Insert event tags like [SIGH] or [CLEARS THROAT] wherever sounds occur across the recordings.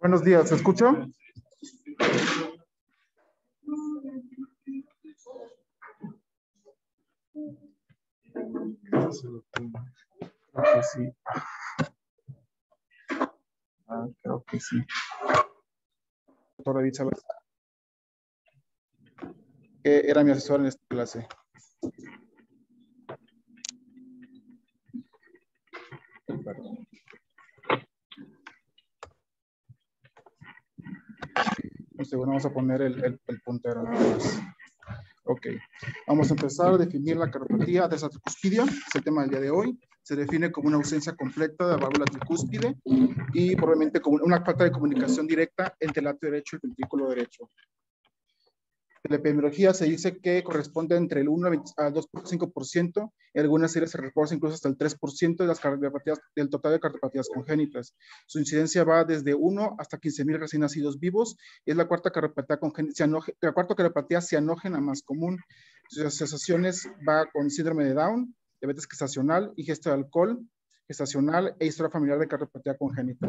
Buenos días, ¿se escucha? Ah, creo que sí. Eh, era mi asesor en esta clase. vamos a poner el, puntero. Ok, vamos a empezar a definir la caractería de esa es el tema del día de hoy se define como una ausencia completa de la válvula tricúspide y probablemente como una falta de comunicación directa entre el lato derecho y el ventrículo derecho. la epidemiología se dice que corresponde entre el 1 al 2.5%, y algunas series se reporta incluso hasta el 3% de las cardiopatías, del total de cardiopatías congénitas. Su incidencia va desde 1 hasta 15.000 recién nacidos vivos y es la cuarta cardiopatía, la cuarta cianógena más común. Sus asociaciones va con síndrome de Down, diabetes gestacional, gesto de alcohol gestacional e historia familiar de cardiopatía congénita.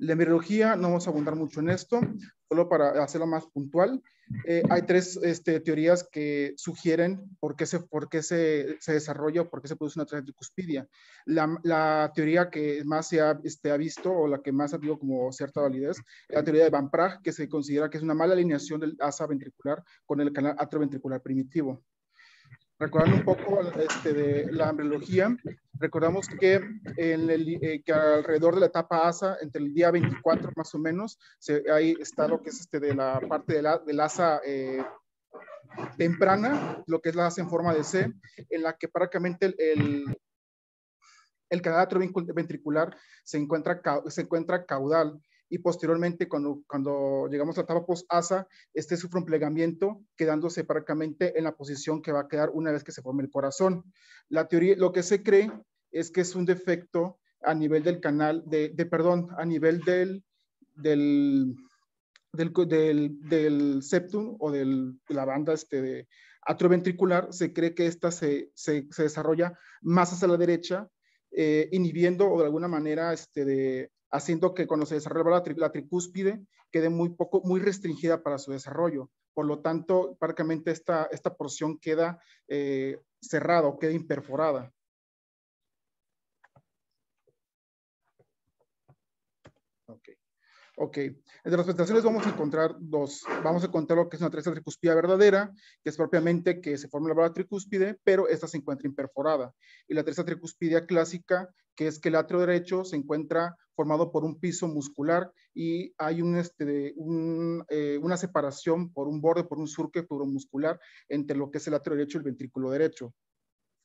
La embriología, no vamos a abundar mucho en esto, solo para hacerlo más puntual. Eh, hay tres este, teorías que sugieren por qué, se, por qué se, se desarrolla o por qué se produce una tricuspidia. La, la, teoría que más se ha, este, visto o la que más ha tenido como cierta validez es la teoría de Van Praag, que se considera que es una mala alineación del asa ventricular con el canal atrioventricular primitivo recordando un poco este, de la embriología, recordamos eh, que, alrededor de la etapa ASA, entre el día 24 más o menos, ahí está lo que es este, de la parte de la, del ASA eh, temprana, lo que es la ASA en forma de C, en la que prácticamente el, el, ventricular se encuentra, se encuentra caudal y posteriormente cuando, cuando llegamos a la asa este sufre un plegamiento quedándose prácticamente en la posición que va a quedar una vez que se forme el corazón. La teoría, lo que se cree es que es un defecto a nivel del canal, de, perdón, a nivel del, del, del, septum o de la banda este de atroventricular, se cree que esta se, desarrolla más hacia la derecha, eh, inhibiendo o de alguna manera este, de, haciendo que cuando se desarrolla la, tricúspide quede muy poco, muy restringida para su desarrollo. Por lo tanto, prácticamente esta, porción queda eh, cerrada o queda imperforada. Ok, entre las presentaciones vamos a encontrar dos. Vamos a encontrar lo que es una tercera tricúspide verdadera, que es propiamente que se forma la barra tricúspide, pero esta se encuentra imperforada. Y la tercera clásica, que es que el atrio derecho se encuentra formado por un piso muscular y hay un, este, eh, una separación por un borde, por un surque fibromuscular entre lo que es el atrio derecho y el ventrículo derecho.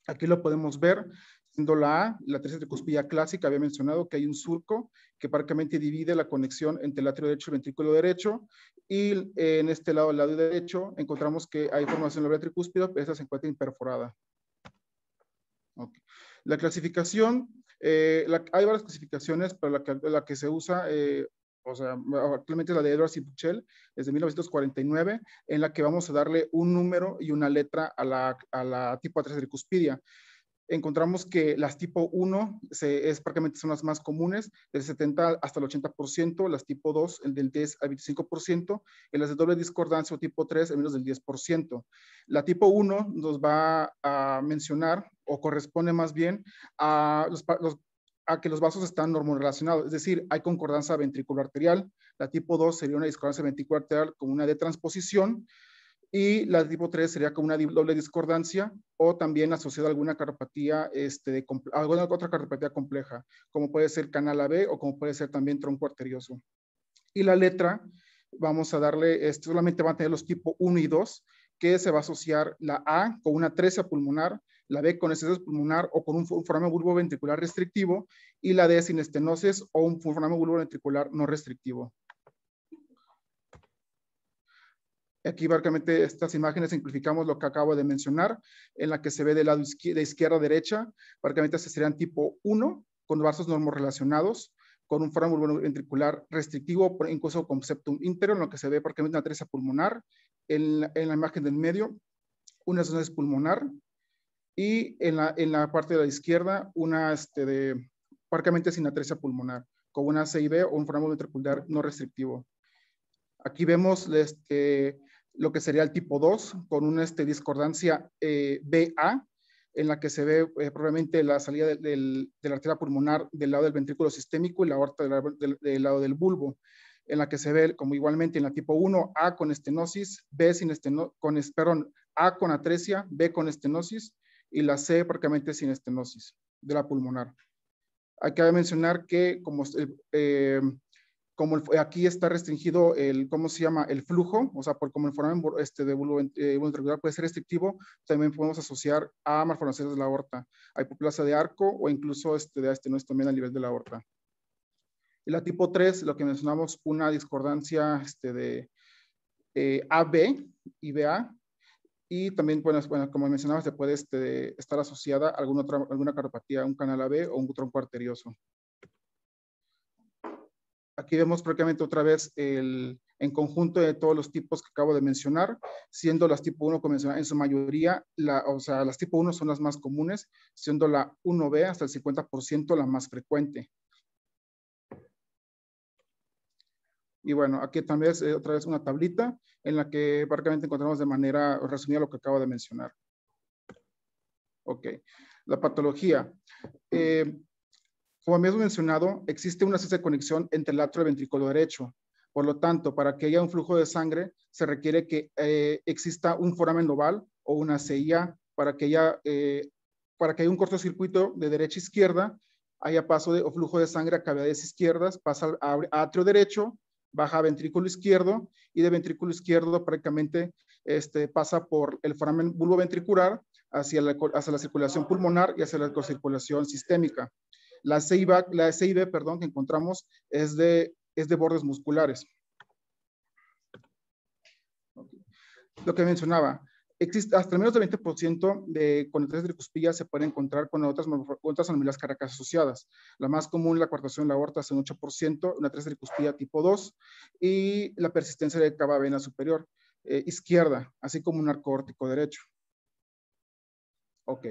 Aquí lo podemos ver, Siendo la A, la tercera clásica, había mencionado que hay un surco que prácticamente divide la conexión entre el atrio derecho y el ventrículo derecho. Y eh, en este lado, el lado derecho, encontramos que hay formación de la tricúspida pero esta se encuentra imperforada. La clasificación, eh, hay varias clasificaciones, pero la que, la que se usa eh, o sea, actualmente la de Edwards y Buchel, desde 1949, en la que vamos a darle un número y una letra a la, a la tipo a tricuspidia encontramos que las tipo 1 es prácticamente son las más comunes, del 70 hasta el 80%, las tipo 2 del 10 al 25%, en las de doble discordancia o tipo 3 al menos del 10%. La tipo 1 nos va a mencionar o corresponde más bien a los, a que los vasos están normorelacionados, es decir, hay concordancia ventricular arterial. La tipo 2 sería una discordancia ventricular arterial con una de transposición y la tipo 3 sería como una doble discordancia o también asociada a alguna cardiopatía, este, de, otra cardiopatía compleja, como puede ser canal AB o como puede ser también tronco arterioso. Y la letra, vamos a darle, este, solamente va a tener los tipos 1 y 2, que se va a asociar la A con una atresia pulmonar, la B con estenosis pulmonar o con un foramen bulbo ventricular restrictivo y la D sin estenosis o un foramen bulbo ventricular no restrictivo. Aquí básicamente estas imágenes simplificamos lo que acabo de mencionar, en la que se ve de lado izquierda, a derecha, básicamente se serían tipo 1, con vasos relacionados, con un fármaco ventricular restrictivo, incluso septum intero, en lo que se ve prácticamente una tresa pulmonar, en la, imagen del medio, una zona pulmonar, y en la, en la, parte de la izquierda, una este, de, prácticamente sin atresia pulmonar, con una CIB o un foramen ventricular no restrictivo. Aquí vemos este, lo que sería el tipo 2, con una este, discordancia eh, BA, en la que se ve eh, probablemente la salida de, la arteria pulmonar del lado del ventrículo sistémico y la aorta del, lado del bulbo, en la que se ve como igualmente en la tipo 1, A con estenosis, B sin estenosis, con, perdón, A con atresia, B con estenosis y la C prácticamente sin estenosis de la pulmonar. Hay que mencionar que como eh, como aquí está restringido el, ¿cómo se llama? El flujo, o sea, por como el foramen este, de bulbo eh, puede ser restrictivo, también podemos asociar a malformaciones de la aorta, a hipoplasia de arco o incluso este, de este, es también a nivel de la aorta. Y la tipo 3, lo que mencionamos, una discordancia este, de eh, AB y BA, y también, como mencionaba, se puede este, estar asociada a alguna, otra, alguna cardiopatía, un canal AB o un tronco arterioso. Aquí vemos prácticamente otra vez el, en conjunto de todos los tipos que acabo de mencionar, siendo las tipo 1 convencional en su mayoría, la, o sea, las tipo 1 son las más comunes, siendo la 1B hasta el 50% la más frecuente. Y bueno, aquí también es eh, otra vez una tablita en la que prácticamente encontramos de manera resumida lo que acabo de mencionar. Ok, la patología. Eh, como hemos mencionado, existe una de conexión entre el atrio y el ventrículo derecho. Por lo tanto, para que haya un flujo de sangre, se requiere que eh, exista un foramen oval o una CIA para que haya, eh, para que haya un cortocircuito de derecha a izquierda, haya paso de, o flujo de sangre a cavidades izquierdas, pasa al atrio derecho, baja a ventrículo izquierdo y de ventrículo izquierdo prácticamente este, pasa por el foramen bulboventricular hacia hacia la circulación pulmonar y hacia la circulación sistémica. La SIB, la perdón, que encontramos es de, es de bordes musculares. Lo que mencionaba, existe hasta menos del 20% de de cuspilla se puede encontrar con otras, otras anomalías caracas asociadas. La más común, la coartación de la aorta, es un 8%, una de tricuspilla tipo 2 y la persistencia de cava vena superior eh, izquierda, así como un arco derecho. Ok.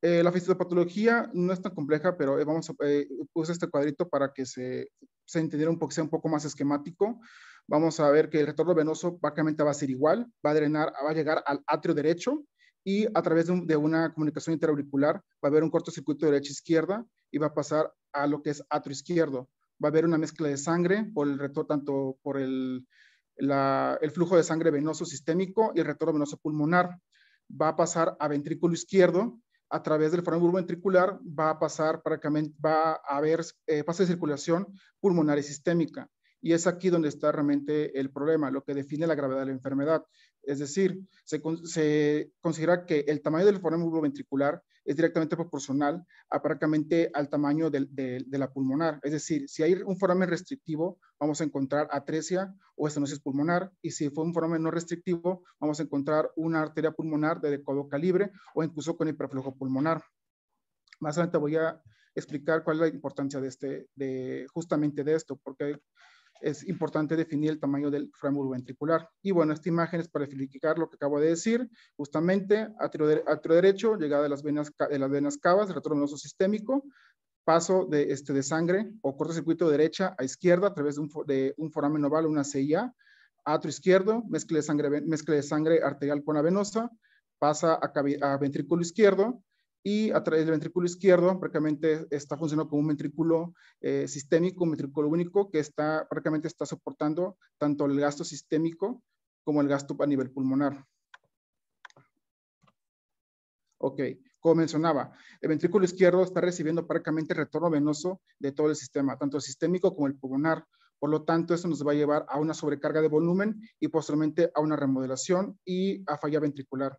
Eh, la fisiopatología no es tan compleja, pero eh, vamos a, eh, puse este cuadrito para que se, se entendiera un poco, sea un poco más esquemático. Vamos a ver que el retorno venoso básicamente va a ser igual, va a drenar, va a llegar al atrio derecho y a través de, una comunicación interauricular va a haber un cortocircuito derecha-izquierda y va a pasar a lo que es atrio izquierdo. Va a haber una mezcla de sangre por el retorno, tanto por el, el flujo de sangre venoso sistémico y el retorno venoso pulmonar. Va a pasar a ventrículo izquierdo, a través del foramen ventricular va a pasar prácticamente, va a haber eh, de circulación pulmonar y sistémica. Y es aquí donde está realmente el problema, lo que define la gravedad de la enfermedad. Es decir, se, considera que el tamaño del foramen ventricular es directamente proporcional aparentemente, al tamaño de, la pulmonar. Es decir, si hay un foramen restrictivo, vamos a encontrar atresia o estenosis pulmonar. Y si fue un foramen no restrictivo, vamos a encontrar una arteria pulmonar de adecuado calibre o incluso con hiperflujo pulmonar. Más adelante voy a explicar cuál es la importancia de este, de, justamente de esto, porque es importante definir el tamaño del fémur ventricular. Y bueno, esta imagen es para explicar lo que acabo de decir, justamente atrio, derecho, llegada de las venas, de las venas cavas, retorno venoso sistémico, paso de, este, de sangre o cortocircuito de derecha a izquierda a través de un, foramen oval, una CIA, atrio izquierdo, mezcla de sangre, de sangre arterial con la venosa, pasa a, a ventrículo izquierdo, y a través del ventrículo izquierdo prácticamente está funcionando como un ventrículo eh, sistémico, un ventrículo único que está prácticamente está soportando tanto el gasto sistémico como el gasto a nivel pulmonar. Ok, como mencionaba, el ventrículo izquierdo está recibiendo prácticamente retorno venoso de todo el sistema, tanto el sistémico como el pulmonar. Por lo tanto, eso nos va a llevar a una sobrecarga de volumen y posteriormente a una remodelación y a falla ventricular.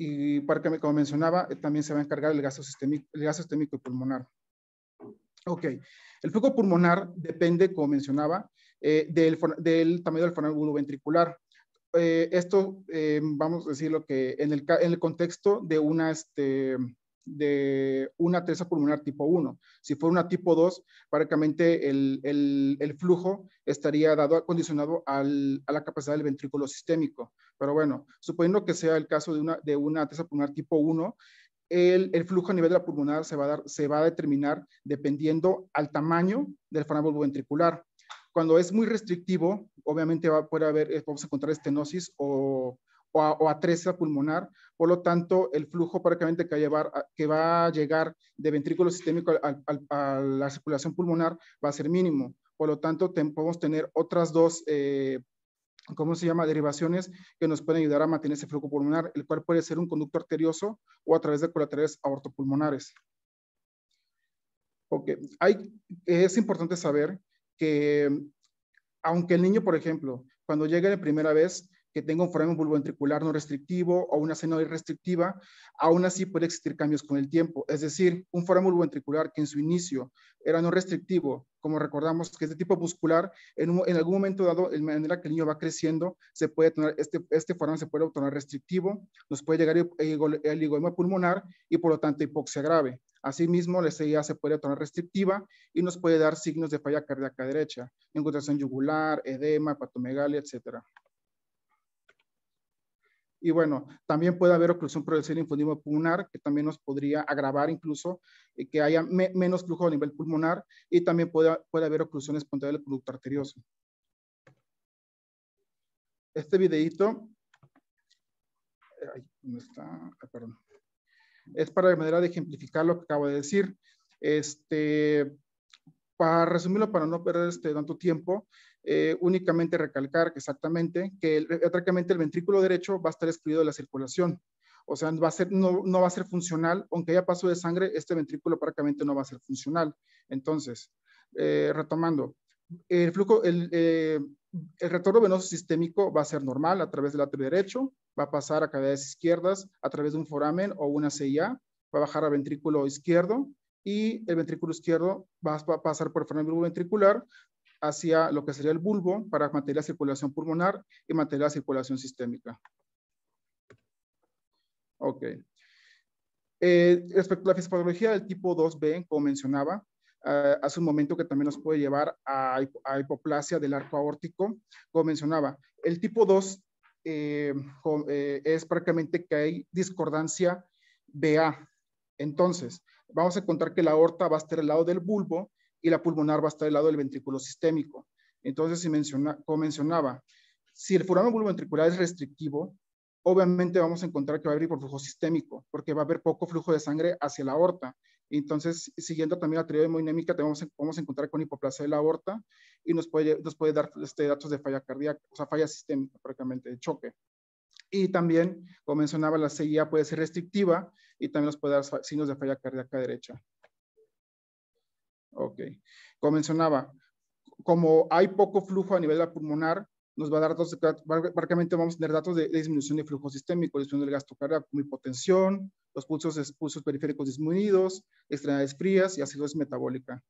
Y para que, como mencionaba, eh, también se va a encargar el gasto sistémico, el gasto sistémico y pulmonar. Ok, el flujo pulmonar depende, como mencionaba, eh, del, del, tamaño del foral ventricular. Eh, esto, vamos a decirlo que en el, en el contexto de una, este, de una pulmonar tipo 1. Si fuera una tipo 2, prácticamente el, flujo estaría dado, condicionado a la capacidad del ventrículo sistémico. Pero bueno, suponiendo que sea el caso de una, de una atresia pulmonar tipo 1, el, flujo a nivel de la pulmonar se va, a dar, se va a determinar dependiendo al tamaño del fármaco ventricular. Cuando es muy restrictivo, obviamente va, puede haber, eh, vamos a encontrar estenosis o, o, atresia pulmonar, por lo tanto, el flujo prácticamente que va a, que va a llegar de ventrículo sistémico a la circulación pulmonar va a ser mínimo. Por lo tanto, podemos tener otras dos eh, ¿cómo se llama? Derivaciones que nos pueden ayudar a mantener ese flujo pulmonar, el cual puede ser un conducto arterioso o a través de colaterales aortopulmonares. Ok, Hay, es importante saber que aunque el niño, por ejemplo, cuando llegue la primera vez, tenga un foramen vulvoventricular no restrictivo o una senoide restrictiva, aún así puede existir cambios con el tiempo. Es decir, un foramen vulvoventricular que en su inicio era no restrictivo, como recordamos que es de tipo muscular, en, algún momento dado, en manera que el niño va creciendo, se puede tener, este, este foramen se puede obtener restrictivo, nos puede llegar el higoma pulmonar y por lo tanto hipoxia grave. Asimismo, la SIA se puede tornar restrictiva y nos puede dar signos de falla cardíaca derecha, incutación yugular, edema, hepatomegalia, etcétera. Y bueno, también puede haber oclusión progresiva infundismo pulmonar, que también nos podría agravar incluso eh, que haya menos flujo a nivel pulmonar y también puede, puede haber oclusión espontánea del conducto arterioso. Este videito ah, es para de manera de ejemplificar lo que acabo de decir. Este, para resumirlo, para no perder este, tanto tiempo, eh, únicamente recalcar exactamente que el, eh, el ventrículo derecho va a estar excluido de la circulación. O sea, no, va a ser funcional, aunque haya paso de sangre, este ventrículo prácticamente no va a ser funcional. Entonces, eh, retomando, el flujo, el, retorno venoso sistémico va a ser normal a través del atrio derecho, va a pasar a cavidades izquierdas a través de un foramen o una CIA, va a bajar al ventrículo izquierdo y el ventrículo izquierdo va a pasar por el foramen ventricular, hacia lo que sería el bulbo para mantener la circulación pulmonar y mantener la circulación sistémica. Ok. Eh, respecto a la fisiopatología del tipo 2B, como mencionaba, eh, hace un momento que también nos puede llevar a, hipoplasia del arco aórtico, como mencionaba, el tipo 2 eh, es prácticamente que hay discordancia BA. Entonces, vamos a contar que la aorta va a estar al lado del bulbo y la pulmonar va a estar del lado del ventrículo sistémico. Entonces, como mencionaba, si el foramen vulvoventricular es restrictivo, obviamente vamos a encontrar que va a haber hipoflujo sistémico, porque va a haber poco flujo de sangre hacia la aorta. Entonces, siguiendo también la teoría hemodinámica, vamos, a, encontrar con hipoplasia de la aorta y nos puede, nos puede dar este, datos de falla cardíaca, o sea, falla sistémica prácticamente, de choque. Y también, como mencionaba, la CIA puede ser restrictiva y también nos puede dar signos de falla cardíaca derecha. Ok. Como mencionaba, como hay poco flujo a nivel pulmonar, nos va a dar datos, básicamente vamos a tener datos de, disminución de flujo sistémico, disminución del gasto cardíaco, hipotensión, los pulsos, periféricos disminuidos, extremidades frías y acidosis metabólica.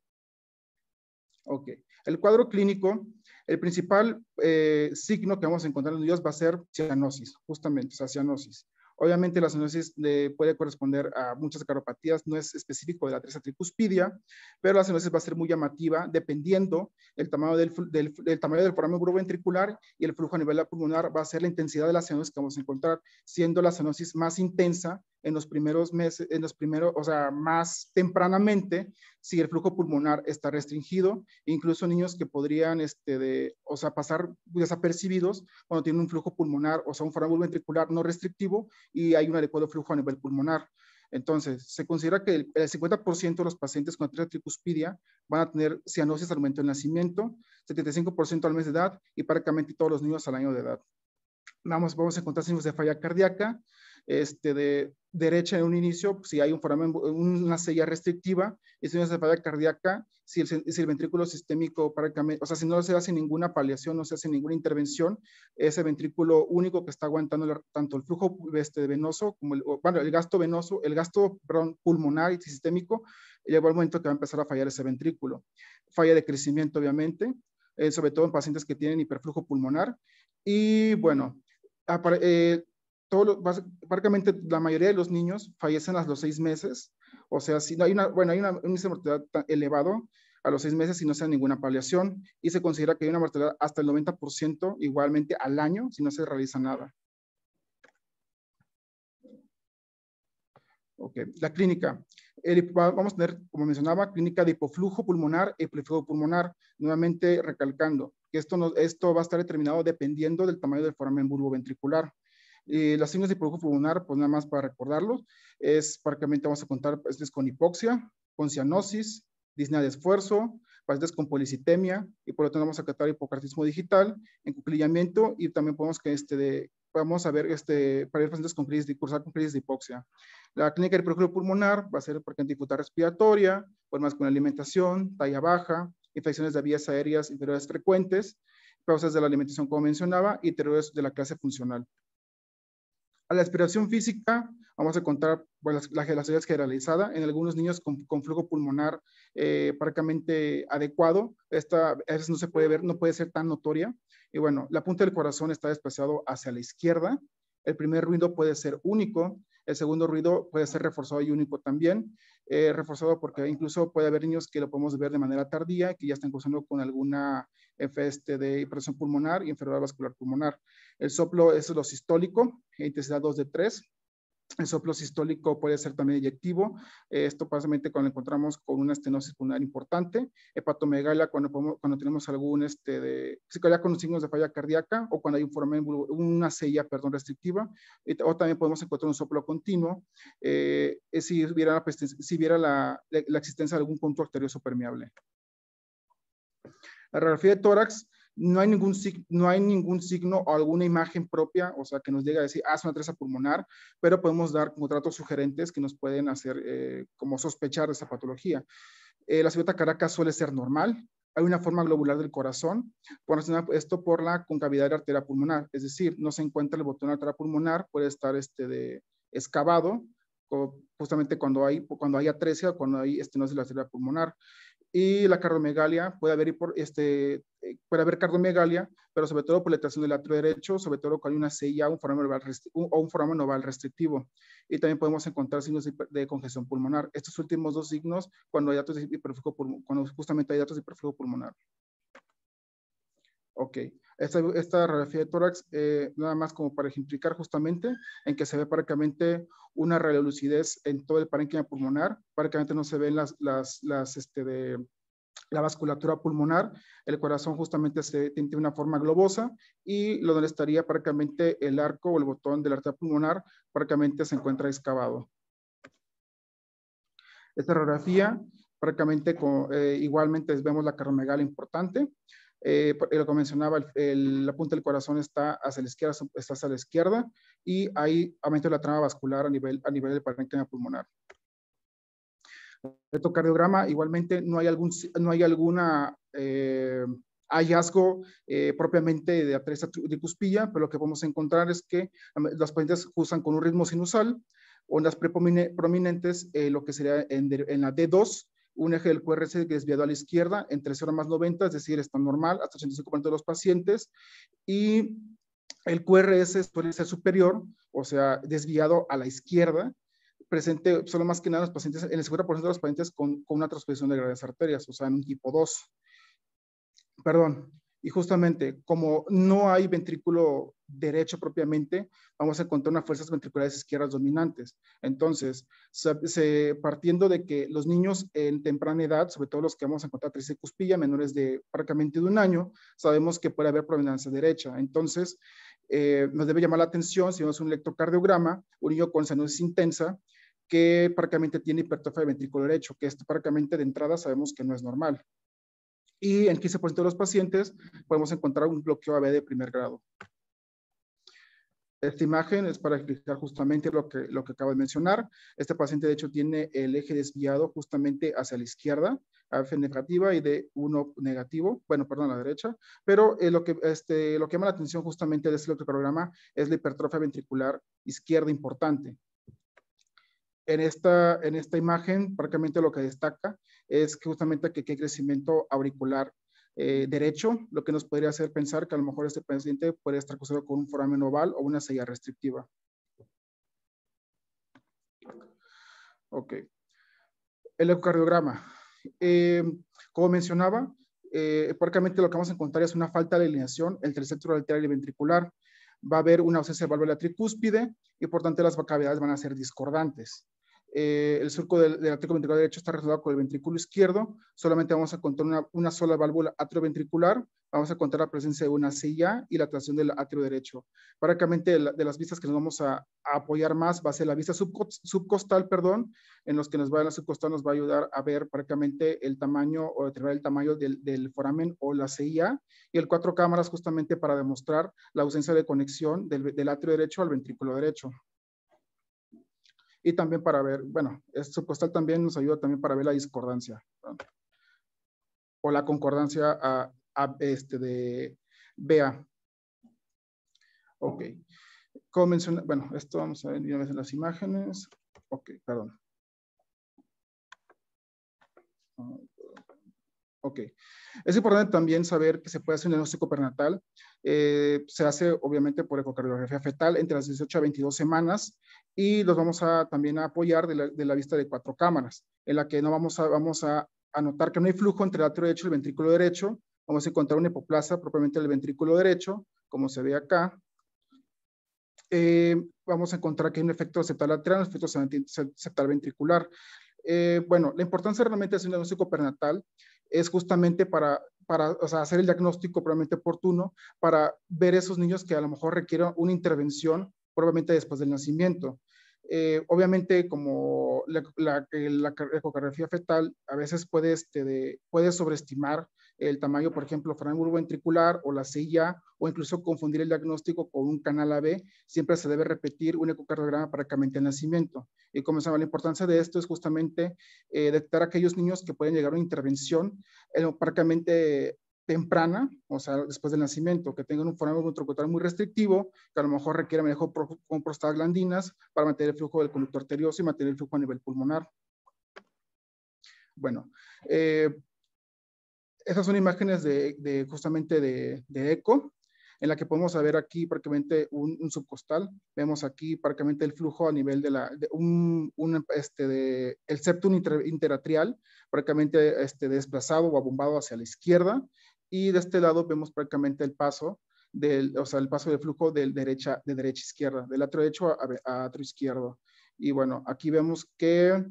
Ok. El cuadro clínico, el principal eh, signo que vamos a encontrar en ellos va a ser cianosis, justamente, o cianosis. Obviamente la senosis puede corresponder a muchas caropatías, no es específico de la tercera tricuspidia, pero la senosis va a ser muy llamativa dependiendo el tamaño del, del, tamaño del foramen ventricular y el flujo a nivel pulmonar va a ser la intensidad de la senosis que vamos a encontrar, siendo la senosis más intensa en los primeros meses, en los primeros, o sea, más tempranamente, si el flujo pulmonar está restringido, incluso niños que podrían, este, de, o sea, pasar desapercibidos cuando tienen un flujo pulmonar, o sea, un foramen ventricular no restrictivo y hay un adecuado flujo a nivel pulmonar. Entonces, se considera que el, 50% de los pacientes con atrofia tricuspidia van a tener cianosis al momento del nacimiento, 75% al mes de edad y prácticamente todos los niños al año de edad vamos, vamos a encontrar signos de falla cardíaca, este, de derecha en un inicio, si hay un foramen, una sella restrictiva, y signos de falla cardíaca, si el, ventrículo sistémico, o sea, si no se hace ninguna paliación, no se hace ninguna intervención, ese ventrículo único que está aguantando tanto el flujo este, venoso como el, bueno, el gasto venoso, el gasto pulmonar y sistémico, llegó el momento que va a empezar a fallar ese ventrículo. Falla de crecimiento, obviamente, eh, sobre todo en pacientes que tienen hiperflujo pulmonar. Y bueno, eh, la mayoría de los niños fallecen a los seis meses, o sea, si no hay una, bueno, hay una, un mortalidad elevado a los seis meses si no se da ninguna paliación y se considera que hay una mortalidad hasta el 90% igualmente al año si no se realiza nada. Ok, la clínica vamos a tener, como mencionaba, clínica de hipoflujo pulmonar y hipoflujo pulmonar, nuevamente recalcando que esto, esto va a estar determinado dependiendo del tamaño del foramen bulboventricular. las signos de hipoflujo pulmonar, pues nada más para recordarlo, es prácticamente vamos a contar pacientes con hipoxia, con cianosis, disnea de esfuerzo, pacientes con policitemia y por lo tanto vamos a tratar hipocartismo digital, encuclillamiento y también podemos que este de vamos a ver este, para ir pacientes con crisis de, cursar con crisis de hipoxia. La clínica del perjurio pulmonar va a ser por dificultad respiratoria, problemas con alimentación, talla baja, infecciones de vías aéreas interiores frecuentes, causas de la alimentación, como mencionaba, y terrores de la clase funcional. A la aspiración física vamos a contar bueno, la, la es generalizada en algunos niños con, flujo pulmonar eh, prácticamente adecuado. Esta a veces no se puede ver, no puede ser tan notoria. Y bueno, la punta del corazón está desplazado hacia la izquierda. El primer ruido puede ser único el segundo ruido puede ser reforzado y único también, eh, reforzado porque incluso puede haber niños que lo podemos ver de manera tardía, que ya están cursando con alguna FST este, de hipertensión pulmonar y enfermedad vascular pulmonar. El soplo es lo sistólico, intensidad 2 de 3, el soplo sistólico puede ser también eyectivo. Eh, esto básicamente cuando encontramos con una estenosis pulmonar importante. Hepatomegalia cuando, cuando tenemos algún, este, de, con signos de falla cardíaca o cuando hay un formación una sella, perdón, restrictiva. O también podemos encontrar un soplo continuo eh, si hubiera, si hubiera la, existencia de algún punto arterioso permeable. La radiografía de tórax no hay ningún, no hay ningún signo o alguna imagen propia, o sea, que nos llegue a decir, ah, es una atresia pulmonar, pero podemos dar tratos sugerentes que nos pueden hacer eh, como sospechar de esa patología. Eh, la ciudad caracas suele ser normal. Hay una forma globular del corazón, por esto por la concavidad de la arteria pulmonar, es decir, no se encuentra el botón de la arteria pulmonar, puede estar este de, excavado, justamente cuando hay, cuando hay atresia o cuando hay estenosis de la arteria pulmonar y la cardomegalia, puede haber, por este, eh, puede haber pero sobre todo por la alteración del lado derecho, sobre todo cuando hay una CIA un o un foramen oval restrictivo. Y también podemos encontrar signos de, congestión pulmonar. Estos últimos dos signos cuando hay datos de hiperflujo cuando justamente hay datos de hiperflujo pulmonar. Ok. Esta, radiografía de tórax, eh, nada más como para ejemplificar justamente en que se ve prácticamente una radiolucidez en todo el parénquima pulmonar, prácticamente no se ven las, las, este, de, la vasculatura pulmonar, el corazón justamente se tiene una forma globosa y lo donde estaría prácticamente el arco o el botón de la arteria pulmonar prácticamente se encuentra excavado. Esta radiografía prácticamente eh, igualmente vemos la caromegala importante. Eh, lo que mencionaba, la punta del corazón está hacia la izquierda, la izquierda y hay aumento de la trama vascular a nivel, a nivel del parénquima pulmonar. Electrocardiograma, igualmente no hay, algún, no hay alguna eh, hallazgo eh, propiamente de de cuspilla, pero lo que podemos encontrar es que las pacientes usan con un ritmo sinusal, ondas preprominentes, eh, lo que sería en, en, la D2, un eje del QRS desviado a la izquierda entre 0 más 90, es decir, está normal hasta 85% de los pacientes, y el QRS suele ser superior, o sea, desviado a la izquierda, presente solo más que nada los pacientes, en el 50% de los pacientes con, con una transposición de grandes arterias, o sea, en un tipo 2. Perdón. Y justamente, como no hay ventrículo derecho propiamente, vamos a encontrar unas fuerzas ventriculares izquierdas dominantes. Entonces, partiendo de que los niños en temprana edad, sobre todo los que vamos a encontrar cuspilla, menores de prácticamente de un año, sabemos que puede haber prominencia derecha. Entonces, eh, nos debe llamar la atención si vemos un electrocardiograma, un niño con senosis intensa, que prácticamente tiene hipertrofia de ventrículo derecho, que esto prácticamente de entrada sabemos que no es normal y en 15% de los pacientes podemos encontrar un bloqueo AV de primer grado. Esta imagen es para explicar justamente lo que, lo que acabo de mencionar. Este paciente, de hecho, tiene el eje desviado justamente hacia la izquierda, AF negativa y de 1 negativo, bueno, perdón, a la derecha, pero eh, lo, que, este, lo que llama la atención justamente de este programa es la hipertrofia ventricular izquierda importante en esta, en esta imagen prácticamente lo que destaca es que justamente que, hay crecimiento auricular eh, derecho, lo que nos podría hacer pensar que a lo mejor este paciente puede estar cruzado con un foramen oval o una sella restrictiva. Ok. El ecocardiograma. Eh, como mencionaba, eh, prácticamente lo que vamos a encontrar es una falta de alineación entre el centro lateral y ventricular. Va a haber una ausencia de válvula tricúspide y por tanto las cavidades van a ser discordantes. Eh, el surco del, atrio ventricular derecho está relacionado con el ventrículo izquierdo. Solamente vamos a contar una, sola válvula atrioventricular. Vamos a contar la presencia de una silla y la atracción del atrio derecho. Prácticamente de, las vistas que nos vamos a, apoyar más va a ser la vista subcostal, perdón, en los que nos va la nos va a ayudar a ver prácticamente el tamaño o determinar el tamaño del, foramen o la silla y el cuatro cámaras justamente para demostrar la ausencia de conexión del, del atrio derecho al ventrículo derecho y también para ver, bueno, esto costal también nos ayuda también para ver la discordancia o la concordancia a, este de BA. Ok. Como mencioné, bueno, esto vamos a ver una vez en las imágenes. Ok, perdón. Ok. Es importante también saber que se puede hacer un diagnóstico pernatal. Eh, se hace obviamente por ecocardiografía fetal entre las 18 a 22 semanas y los vamos a también a apoyar de la, vista de cuatro cámaras, en la que no vamos a, vamos a anotar que no hay flujo entre el atrio derecho y el ventrículo derecho. Vamos a encontrar una hipoplasia propiamente del ventrículo derecho, como se ve acá. Eh, vamos a encontrar que hay un efecto septal lateral, un efecto septal ventricular. Eh, bueno, la importancia realmente es un diagnóstico pernatal es justamente para, para hacer el diagnóstico probablemente oportuno, para ver esos niños que a lo mejor requieren una intervención probablemente después del nacimiento. Eh, obviamente, como la, ecografía fetal a veces puede, este, puede sobreestimar el tamaño, por ejemplo, ventricular o la silla, o incluso confundir el diagnóstico con un canal AB, siempre se debe repetir un ecocardiograma prácticamente en el nacimiento. Y como saben, la importancia de esto es justamente eh, detectar a aquellos niños que pueden llegar a una intervención eh, prácticamente temprana, o sea, después del nacimiento, que tengan un frágil ventricular muy restrictivo, que a lo mejor requiere manejo con prostaglandinas para mantener el flujo del conducto arterioso y mantener el flujo a nivel pulmonar. Bueno, eh, estas son imágenes de, justamente de, ECO, en la que podemos ver aquí prácticamente un, subcostal. Vemos aquí prácticamente el flujo a nivel de la, un, este, de, el septum interatrial, prácticamente este, desplazado o abombado hacia la izquierda. Y de este lado vemos prácticamente el paso del, o sea, el paso de flujo de derecha, de derecha a izquierda, del atrio derecho a, atrio izquierdo. Y bueno, aquí vemos que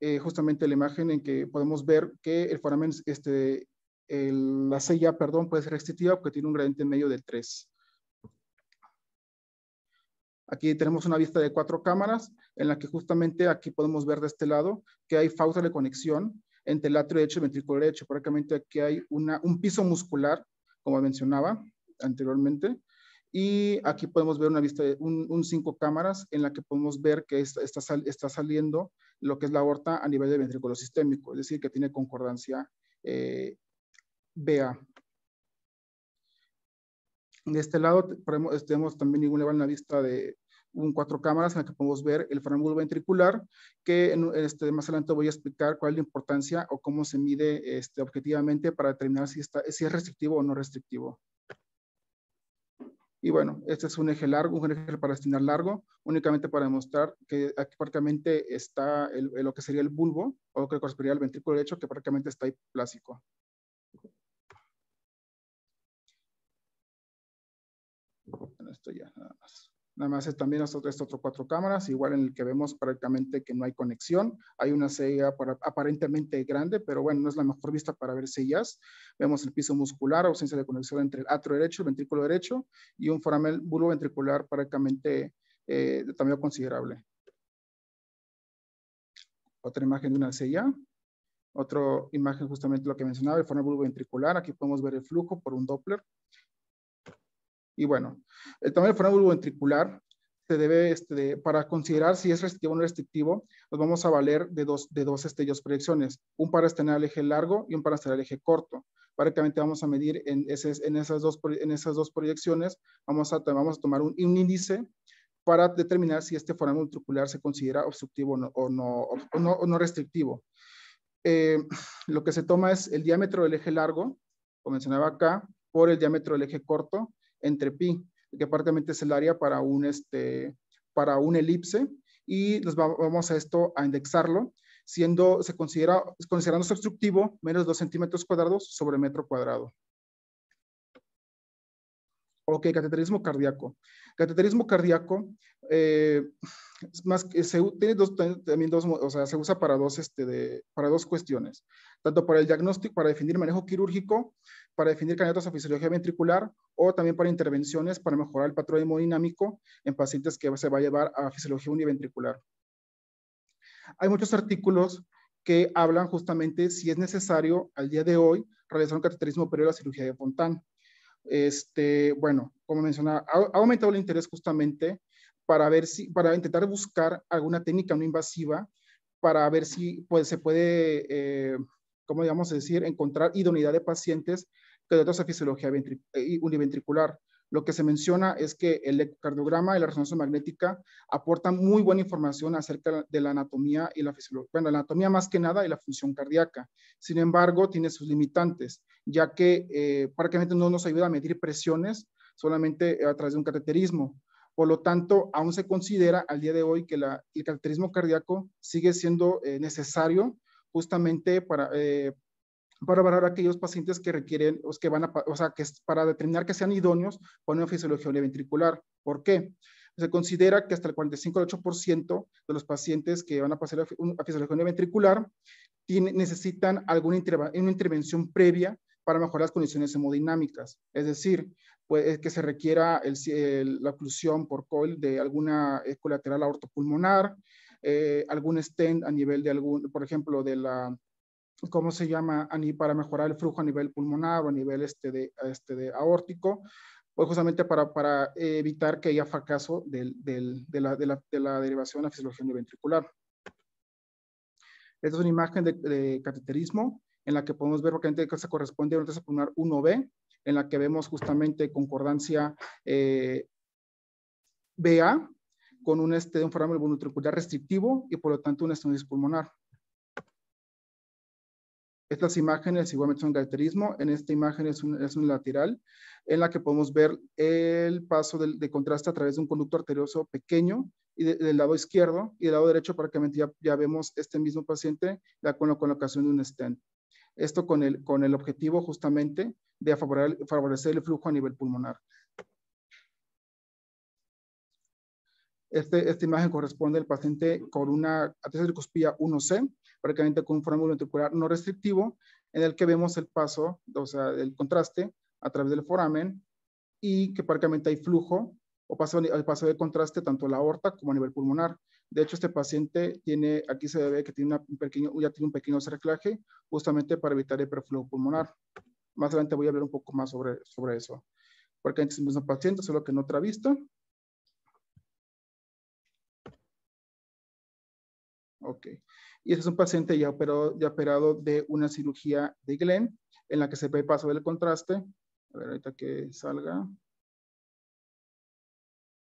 eh, justamente la imagen en que podemos ver que el foramen este, la sella, perdón, puede ser restrictiva porque tiene un gradiente medio de 3. Aquí tenemos una vista de cuatro cámaras en la que justamente aquí podemos ver de este lado que hay falta de conexión entre el atrio derecho y el ventrículo derecho. Prácticamente aquí hay un piso muscular, como mencionaba anteriormente. Y aquí podemos ver una vista de un, cinco cámaras en la que podemos ver que está, está, saliendo lo que es la aorta a nivel del ventrículo sistémico, es decir, que tiene concordancia eh, vea De este lado tenemos también una vista de un cuatro cámaras en la que podemos ver el frángulo ventricular, que este, más adelante voy a explicar cuál es la importancia o cómo se mide este, objetivamente para determinar si, si es restrictivo o no restrictivo. Y bueno, este es un eje largo, un eje para destinar largo, únicamente para demostrar que aquí prácticamente está lo que sería el bulbo, o lo que correspondería al ventrículo derecho, que prácticamente está ahí esto ya nada más. es también esto, otras cuatro cámaras, igual en el que vemos prácticamente que no hay conexión. Hay una sella aparentemente grande, pero bueno, no es la mejor vista para ver sellas Vemos el piso muscular, ausencia de conexión entre el atrio derecho, el ventrículo derecho y un foramen ventricular prácticamente también eh, de tamaño considerable. Otra imagen de una sella Otra imagen justamente lo que mencionaba, el foramen ventricular Aquí podemos ver el flujo por un Doppler. Y bueno, el tamaño del foramen ventricular se debe, este, para considerar si es restrictivo o no restrictivo, nos vamos a valer de dos, de dos para este, proyecciones, un el eje largo y un para el eje corto. Prácticamente vamos a medir en, esas, dos, en esas dos proyecciones, vamos a, vamos a tomar un, índice para determinar si este foramen ventricular se considera obstructivo o no, no, restrictivo. Eh, lo que se toma es el diámetro del eje largo, como mencionaba acá, por el diámetro del eje corto, entre pi, que aparentemente es el área para un, este, para un elipse, y nos vamos a esto a indexarlo, siendo, se considera, considerando obstructivo, menos 2 centímetros cuadrados sobre metro cuadrado. Ok, cateterismo cardíaco. Cateterismo cardíaco eh, más, se, tiene también dos, o sea, se usa para dos, este, de, para dos cuestiones tanto para el diagnóstico, para definir manejo quirúrgico, para definir candidatos a fisiología ventricular o también para intervenciones para mejorar el patrón hemodinámico en pacientes que se va a llevar a fisiología univentricular. Hay muchos artículos que hablan justamente si es necesario al día de hoy realizar un cateterismo previo a cirugía de Fontán. Este, bueno, como mencionaba, ha, aumentado el interés justamente para ver si, para intentar buscar alguna técnica no invasiva para ver si pues, se puede eh, como digamos decir, encontrar idoneidad de pacientes que de otra fisiología eh, univentricular. Lo que se menciona es que el ecocardiograma y la resonancia magnética aportan muy buena información acerca de la anatomía y la fisiología, bueno, la anatomía más que nada y la función cardíaca. Sin embargo, tiene sus limitantes, ya que eh, prácticamente no nos ayuda a medir presiones solamente a través de un cateterismo. Por lo tanto, aún se considera al día de hoy que el cateterismo cardíaco sigue siendo eh, necesario justamente para, eh, para valorar aquellos pacientes que requieren, o que van a, o sea, que es para determinar que sean idóneos para una fisiología ventricular. ¿Por qué? Se considera que hasta el 45 al 8% de los pacientes que van a pasar a fisiología ventricular tienen, necesitan alguna intervención previa para mejorar las condiciones hemodinámicas. Es decir, pues, que se requiera el, la oclusión por coil de alguna eh, colateral aortopulmonar, eh, algún stent a nivel de algún, por ejemplo, de la, ¿cómo se llama? Para mejorar el flujo a nivel pulmonar o a nivel este de, este de aórtico, pues justamente para, para evitar que haya fracaso del, del, de, la, de, la, de, la, derivación a fisiología ventricular Esta es una imagen de, cateterismo en la que podemos ver que se corresponde a una pulmonar 1B, en la que vemos justamente concordancia eh, BA con un, este, un restrictivo y por lo tanto una estenosis pulmonar. Estas imágenes igualmente son caracterismo En esta imagen es un, lateral en la que podemos ver el paso de, contraste a través de un conducto arterioso pequeño y del lado izquierdo y del lado derecho prácticamente ya, ya vemos este mismo paciente ya con la colocación de un stent. Esto con el, objetivo justamente de favorecer el flujo a nivel pulmonar. Este, esta imagen corresponde al paciente con una aterosclerosis 1C, prácticamente con un foramen ventricular no restrictivo, en el que vemos el paso, o sea, el contraste a través del foramen y que prácticamente hay flujo o paso, de contraste tanto a la aorta como a nivel pulmonar. De hecho, este paciente tiene, aquí se ve que tiene un pequeño, ya tiene un pequeño cerclaje justamente para evitar el perflujo pulmonar. Más adelante voy a hablar un poco más sobre, sobre eso. Porque es el mismo paciente, solo que en otra vista, Ok. Y este es un paciente ya operado, ya operado de una cirugía de Glenn, en la que se ve paso del contraste. A ver, ahorita que salga.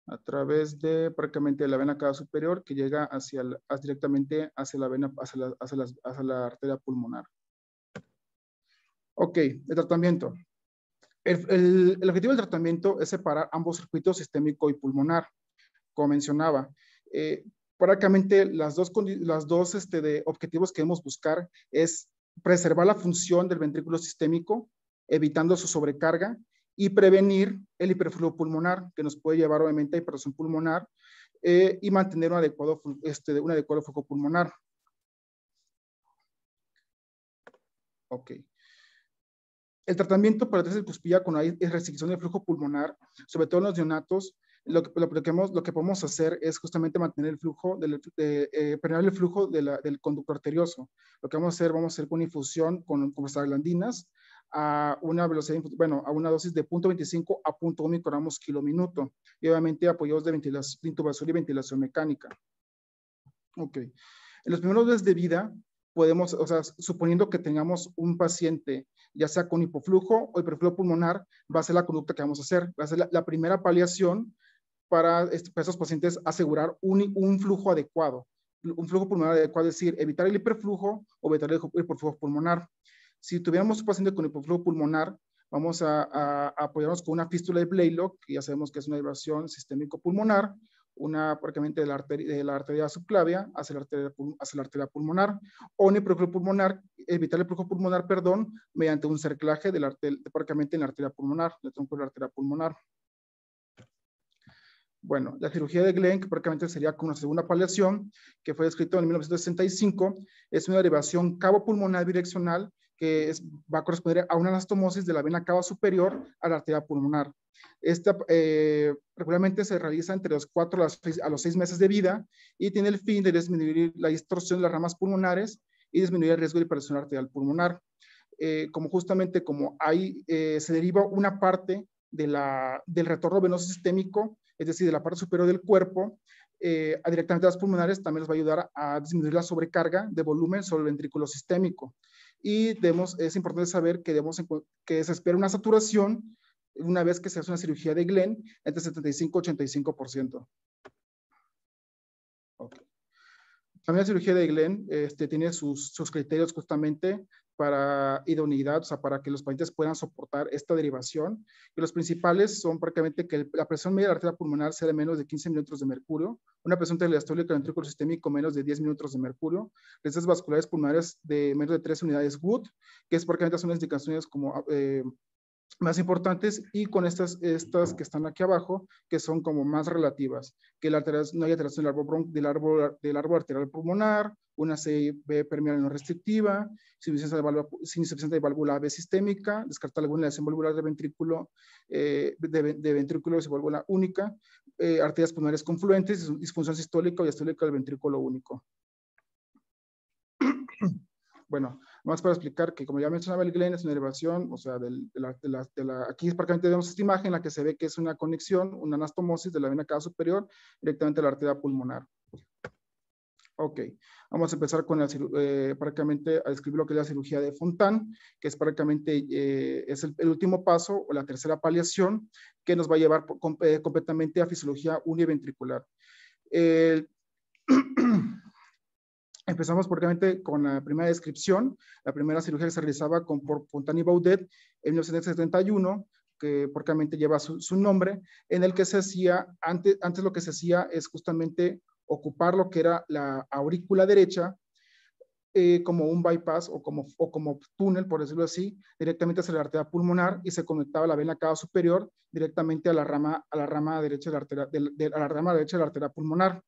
A través de prácticamente la vena cava superior que llega hacia directamente hacia la vena, hacia la, arteria pulmonar. Ok, el tratamiento. El, objetivo del tratamiento es separar ambos circuitos sistémico y pulmonar, como mencionaba. Eh, prácticamente las dos, las dos este, de objetivos que debemos buscar es preservar la función del ventrículo sistémico, evitando su sobrecarga, y prevenir el hiperflujo pulmonar, que nos puede llevar obviamente a hipertensión pulmonar, eh, y mantener un adecuado, este, un adecuado flujo pulmonar. Ok. El tratamiento para la cuspilla con la restricción del flujo pulmonar, sobre todo en los neonatos, lo que, lo, que lo, que, podemos hacer es justamente mantener el flujo, del, de, eh, el flujo del conducto arterioso. Lo que vamos a hacer, vamos a hacer una infusión con, con glandinas a una velocidad, bueno, a una dosis de 0.25 a 0.1 microgramos kilo minuto, y obviamente apoyados de ventilación, intubación y ventilación mecánica. Ok. En los primeros días de vida, podemos, o sea, suponiendo que tengamos un paciente, ya sea con hipoflujo o hiperflujo pulmonar, va a ser la conducta que vamos a hacer. Va a ser la primera paliación para, estos pacientes asegurar un, flujo adecuado, un flujo pulmonar adecuado, es decir, evitar el hiperflujo o evitar el hiperflujo pulmonar. Si tuviéramos un paciente con hiperflujo pulmonar, vamos a, apoyarnos con una fístula de Blaylock, que ya sabemos que es una elevación sistémico pulmonar, una prácticamente de la, arteria, subclavia hacia la arteria, hacia la arteria pulmonar, o un hiperflujo pulmonar, evitar el flujo pulmonar, perdón, mediante un cerclaje de la, prácticamente en la arteria pulmonar, el tronco de la arteria pulmonar. Bueno, la cirugía de Glenn, que prácticamente sería como una segunda paliación, que fue descrita en 1965, es una derivación cabo pulmonar direccional que va a corresponder a una anastomosis de la vena cava superior a la arteria pulmonar. Esta eh, regularmente se realiza entre los cuatro a los, seis meses de vida y tiene el fin de disminuir la distorsión de las ramas pulmonares y disminuir el riesgo de hipertensión arterial pulmonar. Eh, como justamente como ahí eh, se deriva una parte del retorno venoso sistémico es decir, de la parte superior del cuerpo, eh, a directamente a las pulmonares, también les va a ayudar a disminuir la sobrecarga de volumen sobre el ventrículo sistémico. Y es importante saber que, debemos, que se espera una saturación una vez que se hace una cirugía de Glenn entre 75 y 85%. También la cirugía de Glenn este, tiene sus, criterios justamente para idoneidad, o sea, para que los pacientes puedan soportar esta derivación. Y los principales son prácticamente que la presión media de la arteria pulmonar sea de menos de 15 milímetros de mercurio, una presión teleastólica del ventrículo sistémico menos de 10 milímetros de mercurio, presiones vasculares pulmonares de menos de 3 unidades Wood, que es prácticamente son indicaciones como eh, más importantes y con estas, estas que están aquí abajo, que son como más relativas, que la no hay alteración del árbol, del árbol, del arterial pulmonar, una CIB permeable no restrictiva, sin insuficiencia de válvula, B sistémica, descartar alguna lesión de ventrículo, eh, de, ventrículo y válvula única, eh, arterias pulmonares confluentes, disfunción sistólica o diastólica del ventrículo único. Bueno, más para explicar que como ya mencionaba el Glen, es una elevación, o sea, del, de aquí prácticamente vemos esta imagen en la que se ve que es una conexión, una anastomosis de la vena cava superior directamente a la arteria pulmonar. Ok, vamos a empezar con eh, prácticamente a describir lo que es la cirugía de Fontán, que es prácticamente eh, es el, último paso o la tercera paliación que nos va a llevar eh, completamente a fisiología univentricular. El [CLEARS THROAT] Empezamos propiamente con la primera descripción. La primera cirugía que se realizaba con por Pontani Baudet en 1971, que propiamente lleva su, nombre, en el que se hacía, antes, antes lo que se hacía es justamente ocupar lo que era la aurícula derecha eh, como un bypass o como, como túnel, por decirlo así, directamente hacia la arteria pulmonar y se conectaba la vena cava superior directamente a la rama, a la rama derecha de la arteria, a la rama derecha de la arteria pulmonar.